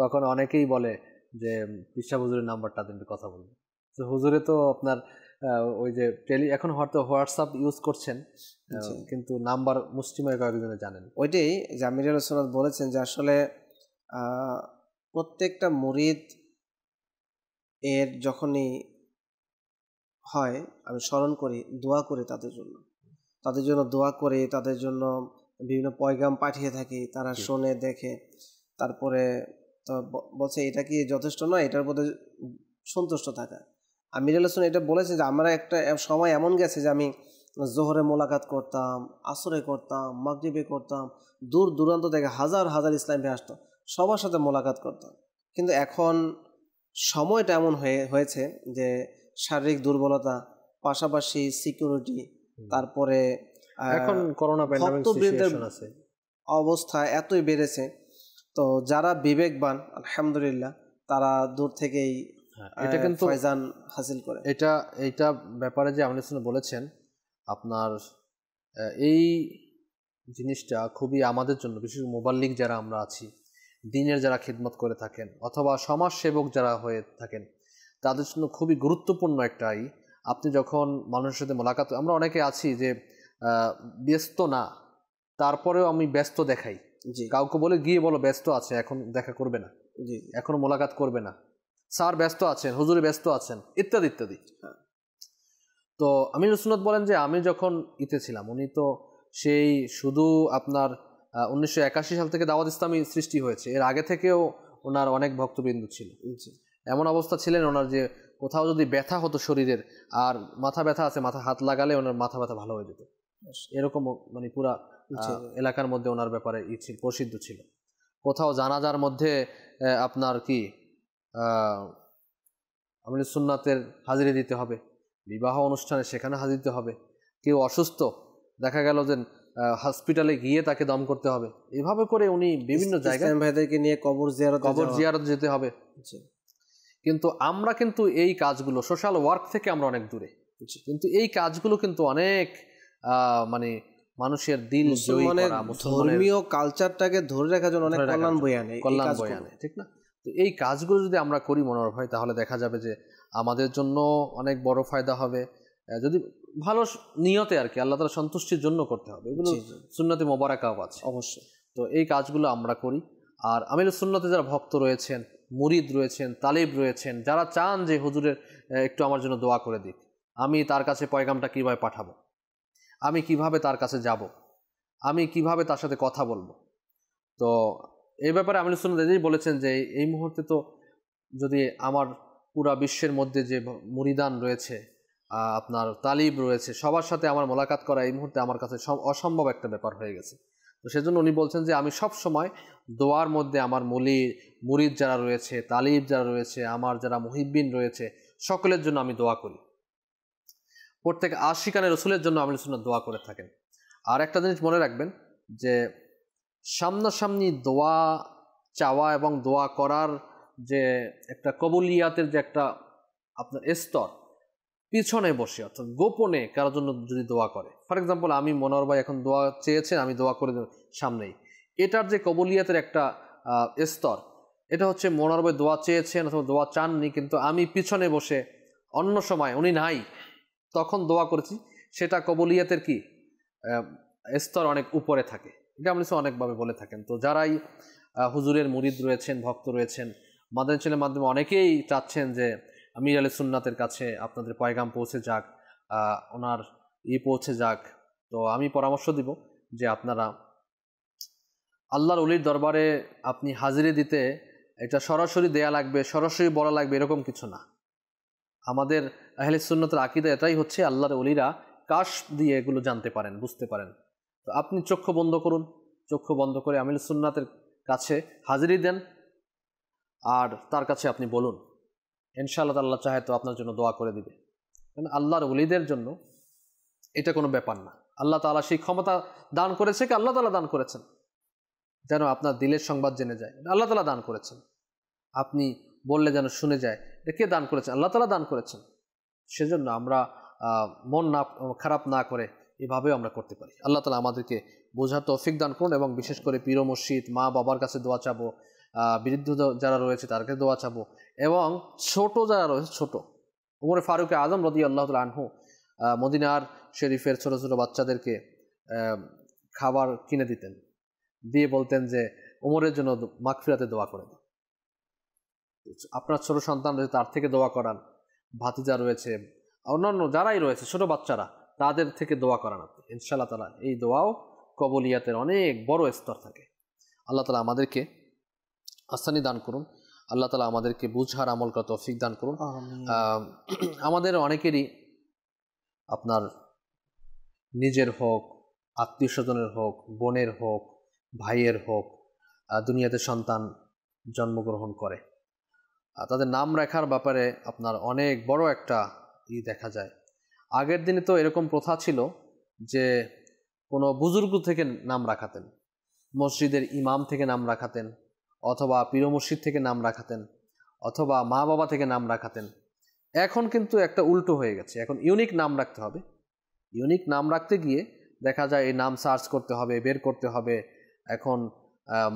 তখন অনেকেই বলে যে পিসা হুজুরের নাম্বারটা দিন কথা বলুন হুজুরে তো আপনার ওই যে টেলি এখন হয়তো হোয়াটসঅ্যাপ ইউজ করছেন কিন্তু নাম্বার মুসলিমের কয়েকজনে জানেন ওইটাই জামিরুল সোনাদ বলেছেন যে আসলে প্রত্যেকটা মুরিদ এর যখনই হয় আমি স্মরণ করি দোয়া করি তাদের জন্য তাদের জন্য দোয়া করি তাদের জন্য বিভিন্ন পয়গাম পাঠিয়ে থাকি তারা শোনে দেখে তারপরে তো বলছে এটা কি যথেষ্ট নয় এটার প্রতি সন্তুষ্ট থাকা আর মিরুল হাসান এটা বলেছে যে আমার একটা সময় এমন গেছে যে আমি জোহরে মোলাকাত করতাম আসরে করতাম মাগরীবে করতাম দূর দূরান্ত থেকে হাজার হাজার ইসলামী আসতো সবার সাথে মোলাকাত করতাম কিন্তু এখন সময়টা এমন হয়ে হয়েছে যে শারীরিক দুর্বলতা পাশাপাশি সিকিউরিটি তারপরে এখন করোনা অবস্থা এতই বেড়েছে তো যারা বিবেকবান আলহামদুলিল্লাহ তারা দূর থেকেই হ্যাঁ, এটা কিন্তু ফয়জান হাসিল করে এটা এইটা ব্যাপারে যে আমাদের সামনে বলেছেন আপনার এই জিনিসটা খুবই আমাদের জন্য বিশেষ মোবাল্লিক যারা আমরা আছি দিনের যারা খিদমত করে থাকেন অথবা সমাজ সেবক যারা হয়ে থাকেন তাদের জন্য খুবই গুরুত্বপূর্ণ একটাই আপনি যখন মানুষের সাথে মোলাকাত আমরা অনেকে আছি যে ব্যস্ত না তারপরেও আমি ব্যস্ত দেখাই কাউকে বলে গিয়ে বলো ব্যস্ত আছে এখন দেখা করবে না এখন মোলাকাত করবে না স্যার ব্যস্ত আছেন হুজুরে ব্যস্ত আছেন ইত্যাদি ইত্যাদি তো আমির সুনত বলেন যে আমি যখন ইতে ছিলাম উনি তো সেই শুধু আপনার উনিশশো সাল থেকে দাওয়াত ইসলামী সৃষ্টি হয়েছে এর আগে থেকেও ওনার অনেক ভক্তবিন্দু ছিল এমন অবস্থা ছিলেন ওনার যে কোথাও যদি ব্যথা হতো শরীরের আর মাথা ব্যথা আছে মাথা হাত লাগালে ওনার মাথা ব্যথা ভালো হয়ে যেত আচ্ছা। এরকম মানে পুরা এলাকার মধ্যে ওনার ব্যাপারে ই ছিল প্রসিদ্ধ ছিল কোথাও জানাজার মধ্যে আপনার কি আমাদের সুন্নাতের হাজিরে দিতে হবে বিবাহ অনুষ্ঠানে সেখানে হাজির দিতে হবে কেউ অসুস্থ দেখা গেল যে হসপিটালে গিয়ে তাকে দম করতে হবে এভাবে করে উনি বিভিন্ন জায়গায় ভাইদেরকে নিয়ে কবর জিয়ারত কবর জিয়ারত যেতে হবে কিন্তু আমরা কিন্তু এই কাজগুলো সোশ্যাল ওয়ার্ক থেকে আমরা অনেক দূরে কিন্তু এই কাজগুলো কিন্তু অনেক মানে মানুষের দিল ধর্মীয় কালচারটাকে ধরে রাখার জন্য অনেক কল্যাণ বই আনে কল্যাণ বই আনে ঠিক না তো এই কাজগুলো যদি আমরা করি মনোহর ভাই তাহলে দেখা যাবে যে আমাদের জন্য অনেক বড় ফায়দা হবে যদি ভালো নিয়তে আর কি আল্লাহ তালা সন্তুষ্টির জন্য করতে হবে এগুলো সুন্নতি মোবারকাও আছে অবশ্যই তো এই কাজগুলো আমরা করি আর আমির সুন্নতে যারা ভক্ত রয়েছেন মুরিদ রয়েছেন তালিব রয়েছেন যারা চান যে হুজুরের একটু আমার জন্য দোয়া করে দিক আমি তার কাছে পয়গামটা কীভাবে পাঠাবো আমি কিভাবে তার কাছে যাব আমি কিভাবে তার সাথে কথা বলবো তো এই ব্যাপারে আমি সুন্দর বলেছেন যে এই মুহূর্তে তো যদি আমার পুরা বিশ্বের মধ্যে যে মুরিদান রয়েছে আপনার তালিব রয়েছে সবার সাথে আমার মোলাকাত করা এই মুহূর্তে আমার কাছে অসম্ভব একটা ব্যাপার হয়ে গেছে তো সেজন্য উনি বলছেন যে আমি সব সময় দোয়ার মধ্যে আমার মলি মুরিদ যারা রয়েছে তালিব যারা রয়েছে আমার যারা মহিবিন রয়েছে সকলের জন্য আমি দোয়া করি প্রত্যেক আশিকানের রসুলের জন্য আমি সুন্দর দোয়া করে থাকেন আর একটা জিনিস মনে রাখবেন যে সামনাসামনি দোয়া চাওয়া এবং দোয়া করার যে একটা কবুলিয়াতের যে একটা আপনার স্তর পিছনে বসে অর্থাৎ গোপনে কারোর জন্য যদি দোয়া করে ফর এক্সাম্পল আমি মনোহর ভাই এখন দোয়া চেয়েছেন আমি দোয়া করে দেব সামনেই এটার যে কবুলিয়াতের একটা স্তর এটা হচ্ছে মনোহর ভাই দোয়া চেয়েছেন অথবা দোয়া চাননি কিন্তু আমি পিছনে বসে অন্য সময় উনি নাই তখন দোয়া করেছি সেটা কবুলিয়াতের কি স্তর অনেক উপরে থাকে এটা আমরা অনেকভাবে বলে থাকেন তো যারাই হুজুরের মুরিদ রয়েছেন ভক্ত রয়েছেন মাদানী মাধ্যমে অনেকেই চাচ্ছেন যে মির আলী সুন্নাতের কাছে আপনাদের পয়গাম পৌঁছে যাক ওনার ই পৌঁছে যাক তো আমি পরামর্শ দিব যে আপনারা আল্লাহর উলির দরবারে আপনি হাজিরে দিতে এটা সরাসরি দেয়া লাগবে সরাসরি বলা লাগবে এরকম কিছু না আমাদের আহলে সুন্নতের আকিদা এটাই হচ্ছে আল্লাহর অলিরা কাশ দিয়ে এগুলো জানতে পারেন বুঝতে পারেন তো আপনি চক্ষু বন্ধ করুন চক্ষু বন্ধ করে আমিল সুন্নাতের কাছে হাজিরি দেন আর তার কাছে আপনি বলুন ইনশাআল্লাহ আল্লাহ চাহে তো আপনার জন্য দোয়া করে দিবে কারণ আল্লাহর উলিদের জন্য এটা কোনো ব্যাপার না আল্লাহ তালা সেই ক্ষমতা দান করেছে কি আল্লাহ তালা দান করেছেন যেন আপনার দিলের সংবাদ জেনে যায় আল্লাহ তালা দান করেছেন আপনি বললে যেন শুনে যায় এটা কে দান করেছেন আল্লাহ তালা দান করেছেন সেজন্য আমরা মন না খারাপ না করে এভাবেও আমরা করতে পারি আল্লাহ তালা আমাদেরকে বোঝার তৌফিক দান করুন এবং বিশেষ করে পীর মসজিদ মা বাবার কাছে দোয়া চাবো বৃদ্ধ যারা রয়েছে তার কাছে দোয়া চাবো এবং ছোট যারা রয়েছে ছোট উমরে ফারুক আজম রদি আল্লাহ তালা আনহু মদিনার শরীফের ছোট ছোট বাচ্চাদেরকে খাবার কিনে দিতেন দিয়ে বলতেন যে উমরের জন্য মাকফিরাতে দোয়া করে দিন আপনার ছোট সন্তান রয়েছে তার থেকে দোয়া করান ভাতিজা রয়েছে অন্যান্য যারাই রয়েছে ছোট বাচ্চারা তাদের থেকে দোয়া করান আপনি ইনশাআল্লাহ তালা এই দোয়াও কবলিয়াতের অনেক বড় স্তর থাকে আল্লাহ তালা আমাদেরকে আস্থানি দান করুন আল্লাহ তালা আমাদেরকে বুঝার আমল করা তৌফিক দান করুন আমাদের অনেকেরই আপনার নিজের হোক আত্মীয় স্বজনের হোক বোনের হোক ভাইয়ের হোক দুনিয়াতে সন্তান জন্মগ্রহণ করে তাদের নাম রাখার ব্যাপারে আপনার অনেক বড় একটা ই দেখা যায় আগের দিনে তো এরকম প্রথা ছিল যে কোনো বুজুর্গ থেকে নাম রাখাতেন মসজিদের ইমাম থেকে নাম রাখাতেন অথবা পীরমসজিদ মসজিদ থেকে নাম রাখাতেন অথবা মা বাবা থেকে নাম রাখাতেন এখন কিন্তু একটা উল্টো হয়ে গেছে এখন ইউনিক নাম রাখতে হবে ইউনিক নাম রাখতে গিয়ে দেখা যায় এই নাম সার্চ করতে হবে বের করতে হবে এখন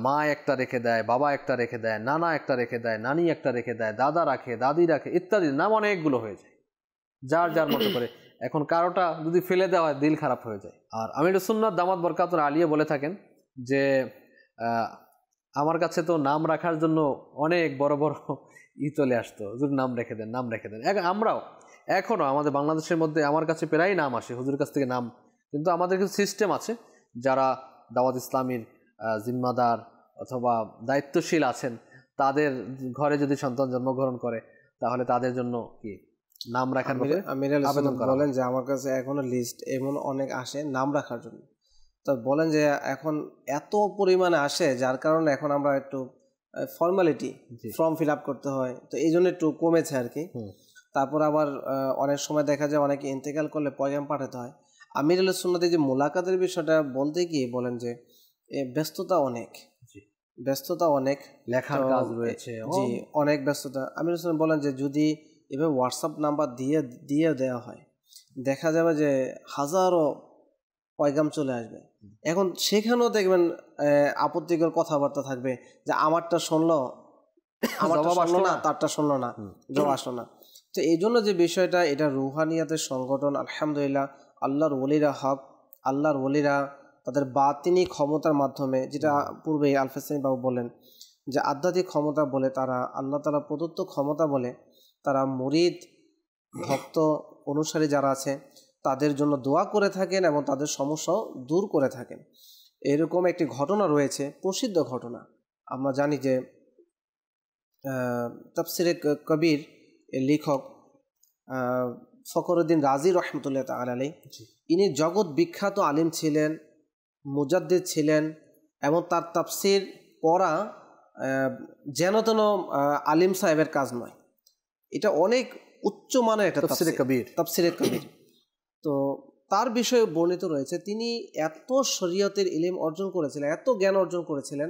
মা একটা রেখে দেয় বাবা একটা রেখে দেয় নানা একটা রেখে দেয় নানি একটা রেখে দেয় দাদা রাখে দাদি রাখে ইত্যাদি নাম অনেকগুলো হয়ে যায় যার যার মতো করে এখন কারোটা যদি ফেলে দেওয়া হয় দিল খারাপ হয়ে যায় আর আমি একটু সুন্নাত দামাত বরকাতুর আলিয়া বলে থাকেন যে আমার কাছে তো নাম রাখার জন্য অনেক বড় বড় ই চলে আসতো হুজুর নাম রেখে দেন নাম রেখে দেন আমরাও এখনও আমাদের বাংলাদেশের মধ্যে আমার কাছে প্রায় নাম আসে হুজুর কাছ থেকে নাম কিন্তু আমাদের কিছু সিস্টেম আছে যারা দাওয়াত ইসলামীর জিম্মাদার অথবা দায়িত্বশীল আছেন তাদের ঘরে যদি সন্তান জন্মগ্রহণ করে তাহলে তাদের জন্য কি নাম রাখার মিরাল আবেদন বলেন যে আমার কাছে এখনো লিস্ট এমন অনেক আসে নাম রাখার জন্য তো বলেন যে এখন এত পরিমাণে আসে যার কারণে এখন আমরা একটু ফর্মালিটি ফর্ম ফিল আপ করতে হয় তো এই জন্য একটু কমেছে আর কি তারপর আবার অনেক সময় দেখা যায় অনেকে ইন্তেকাল করলে পয়গাম পাঠাতে হয় আমিরুল সুন্নাতে যে মোলাকাতের বিষয়টা বলতে গিয়ে বলেন যে ব্যস্ততা অনেক ব্যস্ততা অনেক লেখার কাজ রয়েছে জি অনেক ব্যস্ততা আমিরুল বলেন যে যদি এভাবে হোয়াটসঅ্যাপ নাম্বার দিয়ে দিয়ে দেওয়া হয় দেখা যাবে যে হাজারো পয়গাম চলে আসবে এখন সেখানেও দেখবেন আপত্তিকর কথাবার্তা থাকবে যে আমারটা শুনলো আমারটা শুনলো না তারটা শুনলো না জব আসলো না তো এই জন্য যে বিষয়টা এটা রুহানিয়াতের সংগঠন আলহামদুলিল্লাহ আল্লাহর ওলিরা হক আল্লাহর ওলিরা তাদের বাতিনি ক্ষমতার মাধ্যমে যেটা পূর্বে আলফেসানি বাবু বলেন যে আধ্যাত্মিক ক্ষমতা বলে তারা আল্লাহ তালা প্রদত্ত ক্ষমতা বলে তারা মুরিদ ভক্ত অনুসারী যারা আছে তাদের জন্য দোয়া করে থাকেন এবং তাদের সমস্যাও দূর করে থাকেন এরকম একটি ঘটনা রয়েছে প্রসিদ্ধ ঘটনা আমরা জানি যে তফসিরে কবির লেখক ফকরুদ্দিন রাজি রহমতুল্লাহ তাল আলী ইনি জগৎ বিখ্যাত আলিম ছিলেন মুজাদ্দিদ ছিলেন এবং তার তাফসির পড়া যেন তেন আলিম সাহেবের কাজ নয় এটা অনেক উচ্চ মানের একটা তাফসিরে কবির তাফসিরে কবির তো তার বিষয়ে বর্ণিত রয়েছে তিনি এত শরীয়তের ইলিম অর্জন করেছিলেন এত জ্ঞান অর্জন করেছিলেন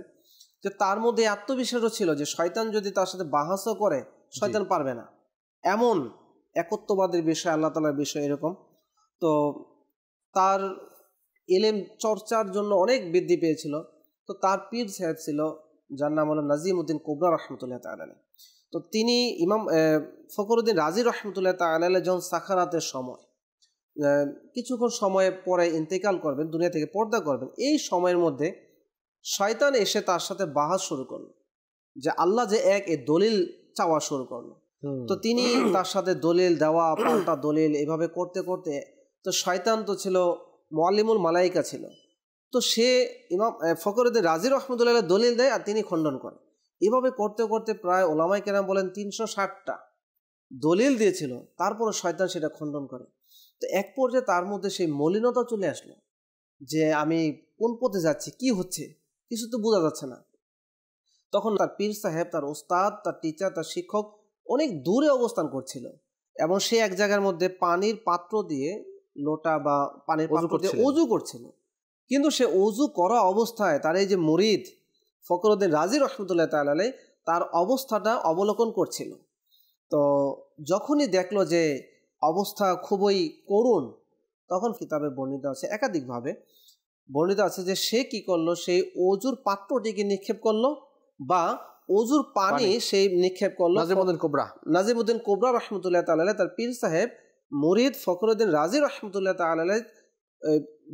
যে তার মধ্যে আত্মবিশ্বাসও ছিল যে শয়তান যদি তার সাথে বাহাসও করে শয়তান পারবে না এমন একত্ববাদের বিষয় আল্লাহ তালার বিষয় এরকম তো তার এলেম চর্চার জন্য অনেক বৃদ্ধি পেয়েছিল তো তার পীর সাহেব ছিল যার নাম হলো নাজিম উদ্দিন কোবরা রহমতুল্লাহ তালী তো তিনি ইমাম ফখরুদ্দিন রাজি রহমতুল্লাহ তাল যখন সাখারাতের সময় কিছুক্ষণ সময় পরে ইন্তেকাল করবেন দুনিয়া থেকে পর্দা করবেন এই সময়ের মধ্যে শয়তান এসে তার সাথে বাহাজ শুরু করলো যে আল্লাহ যে এক এ দলিল চাওয়া শুরু করলো তো তিনি তার সাথে দলিল দেওয়া পাল্টা দলিল এভাবে করতে করতে তো শয়তান তো ছিল মোয়াল্লিমুল মালাইকা ছিল তো সে ইমাম ফখরুদ্দিন রাজির রহমতুল্লাহ দলিল দেয় আর তিনি খণ্ডন করেন এভাবে করতে করতে প্রায় ওলামাই কেরাম বলেন তিনশো ষাটটা দলিল দিয়েছিল তারপরও শয়তান সেটা খণ্ডন করে তো এক পর্যায়ে তার মধ্যে সেই মলিনতা চলে আসলো যে আমি কোন পথে যাচ্ছি কি হচ্ছে কিছু তো বোঝা যাচ্ছে না তখন তার পীর সাহেব তার ওস্তাদ তার টিচার তার শিক্ষক অনেক দূরে অবস্থান করছিল এবং সে এক জায়গার মধ্যে পানির পাত্র দিয়ে লোটা বা পানির পাত্র দিয়ে অজু করছিল কিন্তু সে অজু করা অবস্থায় তার এই যে মরিদ ফকরুদ্দিন রাজি রহমতুল্লাহ তালাই তার অবস্থাটা অবলোকন করছিল তো যখনই দেখলো যে অবস্থা খুবই করুণ তখন কিতাবে বর্ণিত আছে একাধিকভাবে বর্ণিত আছে যে সে কি করলো সেই অজুর পাত্রটিকে নিক্ষেপ করলো বা অজুর পানি সে নিক্ষেপ করলো নাজিমুদ্দিন কোবরা নাজিমুদ্দিন কোবরা রহমতুল্লাহ তাল্লাহ তার পীর সাহেব মুরিদ ফখরুদ্দিন রাজি রহমতুল্লাহ তাল্লাহ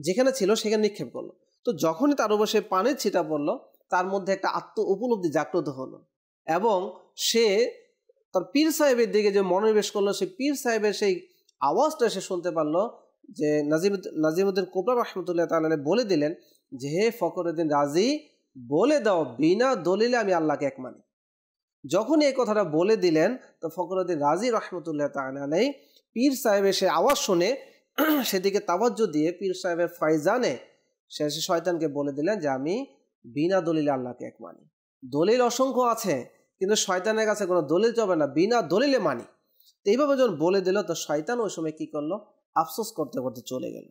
যেখানে ছিল সেখানে নিক্ষেপ করলো তো যখনই তার উপর সে পানির ছিটা পড়লো তার মধ্যে একটা আত্ম উপলব্ধি জাগ্রত হলো এবং সে তার পীর সাহেবের দিকে যে মনোনিবেশ করলো সেই পীর সাহেবের সেই আওয়াজটা সে শুনতে পারলো যে নাজিম নাজিমুদ্দিন কোপরা রহমতুল্লাহ তাল বলে দিলেন যে হে ফকরুদ্দিন রাজি বলে দাও বিনা দলিলে আমি আল্লাহকে এক মানি যখন এই কথাটা বলে দিলেন তো ফকরুদ্দিন রাজি রহমতুল্লাহ তালাই পীর সাহেবের সে আওয়াজ শুনে সেদিকে তাবাজ্য দিয়ে পীর সাহেবের ফয়জানে সে শয়তানকে বলে দিলেন যে আমি বিনা দলিলে আল্লাহকে এক মানি দলিল অসংখ্য আছে কিন্তু শয়তানের কাছে কোনো দলিল চবে না বিনা দলিলে মানি তো এইভাবে যখন বলে দিল তো শয়তান ওই সময় কী করলো আফসোস করতে করতে চলে গেল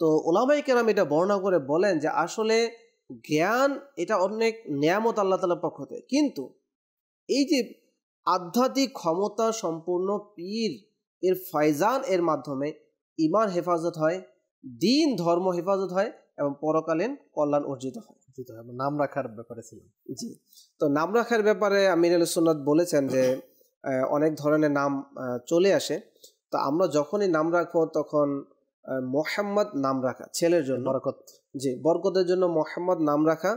তো ওলামাই কেরাম এটা বর্ণনা করে বলেন যে আসলে জ্ঞান এটা অনেক নিয়ামত আল্লাহ তালার পক্ষ থেকে কিন্তু এই যে আধ্যাত্মিক ক্ষমতা সম্পূর্ণ পীর এর ফয়জান এর মাধ্যমে ইমান হেফাজত হয় দিন ধর্ম হেফাজত হয় এবং পরকালীন কল্যাণ অর্জিত হয় হয় নাম রাখার ব্যাপারে ছিল জি তো নাম রাখার ব্যাপারে আমির আল সোনাদ বলেছেন যে অনেক ধরনের নাম চলে আসে তো আমরা যখনই নাম রাখবো তখন মোহাম্মদ নাম রাখা ছেলের জন্য বরকত জি বরকতের জন্য মোহাম্মদ নাম রাখা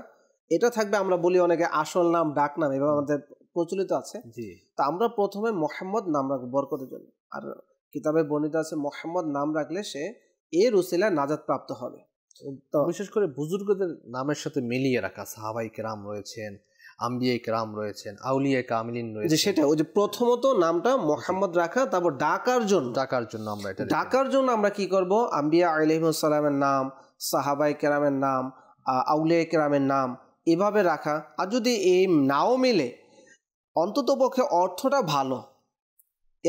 এটা থাকবে আমরা বলি অনেকে আসল নাম ডাক নাম এভাবে আমাদের প্রচলিত আছে তা আমরা প্রথমে মোহাম্মদ নাম রাখবো বরকতের জন্য আর কিতাবে বর্ণিত আছে মোহাম্মদ নাম রাখলে সে এর রুসিলা নাজাদ প্রাপ্ত হবে বিশেষ করে বুজুর্গদের নামের সাথে মিলিয়ে রাখা সাহাবাই কেরাম রয়েছেন আম্বিয়ে কেরাম রয়েছেন আউলিয়া কামিলিন রয়েছে সেটা ওই যে প্রথমত নামটা মোহাম্মদ রাখা তারপর ডাকার জন্য ডাকার জন্য আমরা এটা ডাকার জন্য আমরা কি করব আম্বিয়া আলিমসালামের নাম সাহাবাই কেরামের নাম আউলিয়া কেরামের নাম এভাবে রাখা আর যদি এই নাও মেলে অন্ততপক্ষে অর্থটা ভালো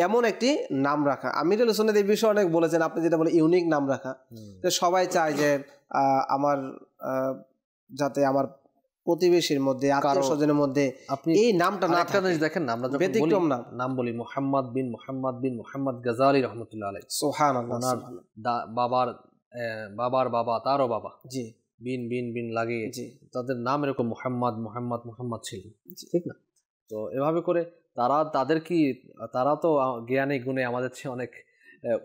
এমন একটি নাম রাখা আমিরুল হোসেনের এই বিষয়ে অনেক বলেছেন আপনি যেটা বলে ইউনিক নাম রাখা তো সবাই চায় যে আমার যাতে আমার প্রতিবেশীর মধ্যে আত্মীয় স্বজনের মধ্যে আপনি এই নামটা না থাকে জিনিস দেখেন আমরা যখন ব্যতিক্রম নাম নাম বলি মোহাম্মদ বিন মোহাম্মদ বিন মোহাম্মদ গজালি রহমতুল্লাহ আলাই সুবহানাল্লাহ ওনার বাবার বাবার বাবা তারও বাবা জি বিন বিন বিন লাগিয়ে তাদের নাম এরকম মোহাম্মদ মোহাম্মদ মোহাম্মদ ছিল ঠিক না তো এভাবে করে তারা তাদের কি তারা তো জ্ঞানে গুণে আমাদের চেয়ে অনেক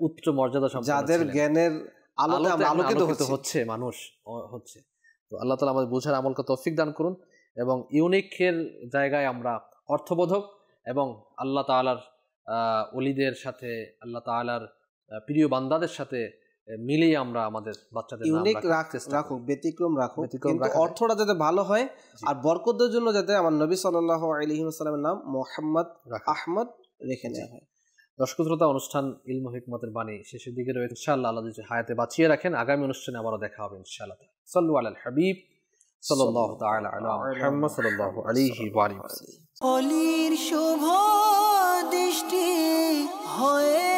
উচ্চ মর্যাদা সম্পন্ন যাদের জ্ঞানের আলোতে আলোকিত হচ্ছে মানুষ হচ্ছে তো আল্লাহ তালা আমাদের বুঝার আমলকে তৌফিক দান করুন এবং ইউনিকের জায়গায় আমরা অর্থবোধক এবং আল্লাহ তালার অলিদের সাথে আল্লাহ তালার প্রিয় বান্দাদের সাথে মিলেই আমরা আমাদের বাচ্চাদের ইউনিক রাখো ব্যতিক্রম রাখো কিন্তু অর্থটা যাতে ভালো হয় আর বরকতদের জন্য যাতে আমার নবী সাল্লাহ আলহিমের নাম মোহাম্মদ আহমদ রেখে নেওয়া হয় দর্শক শ্রোতা অনুষ্ঠান ইলম হিকমতের বাণী শেষের দিকে রয়েছে ইনশাআল্লাহ আল্লাহ যদি হায়াতে বাঁচিয়ে রাখেন আগামী অনুষ্ঠানে আবারও দেখা হবে ইনশাআল্লাহ সাল্লু আল হাবিব সাল্লাল্লাহু তাআলা আলা মুহাম্মদ সাল্লাল্লাহু অলির শুভ দৃষ্টি হয়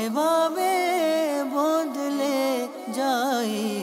एवा में बोदले जाए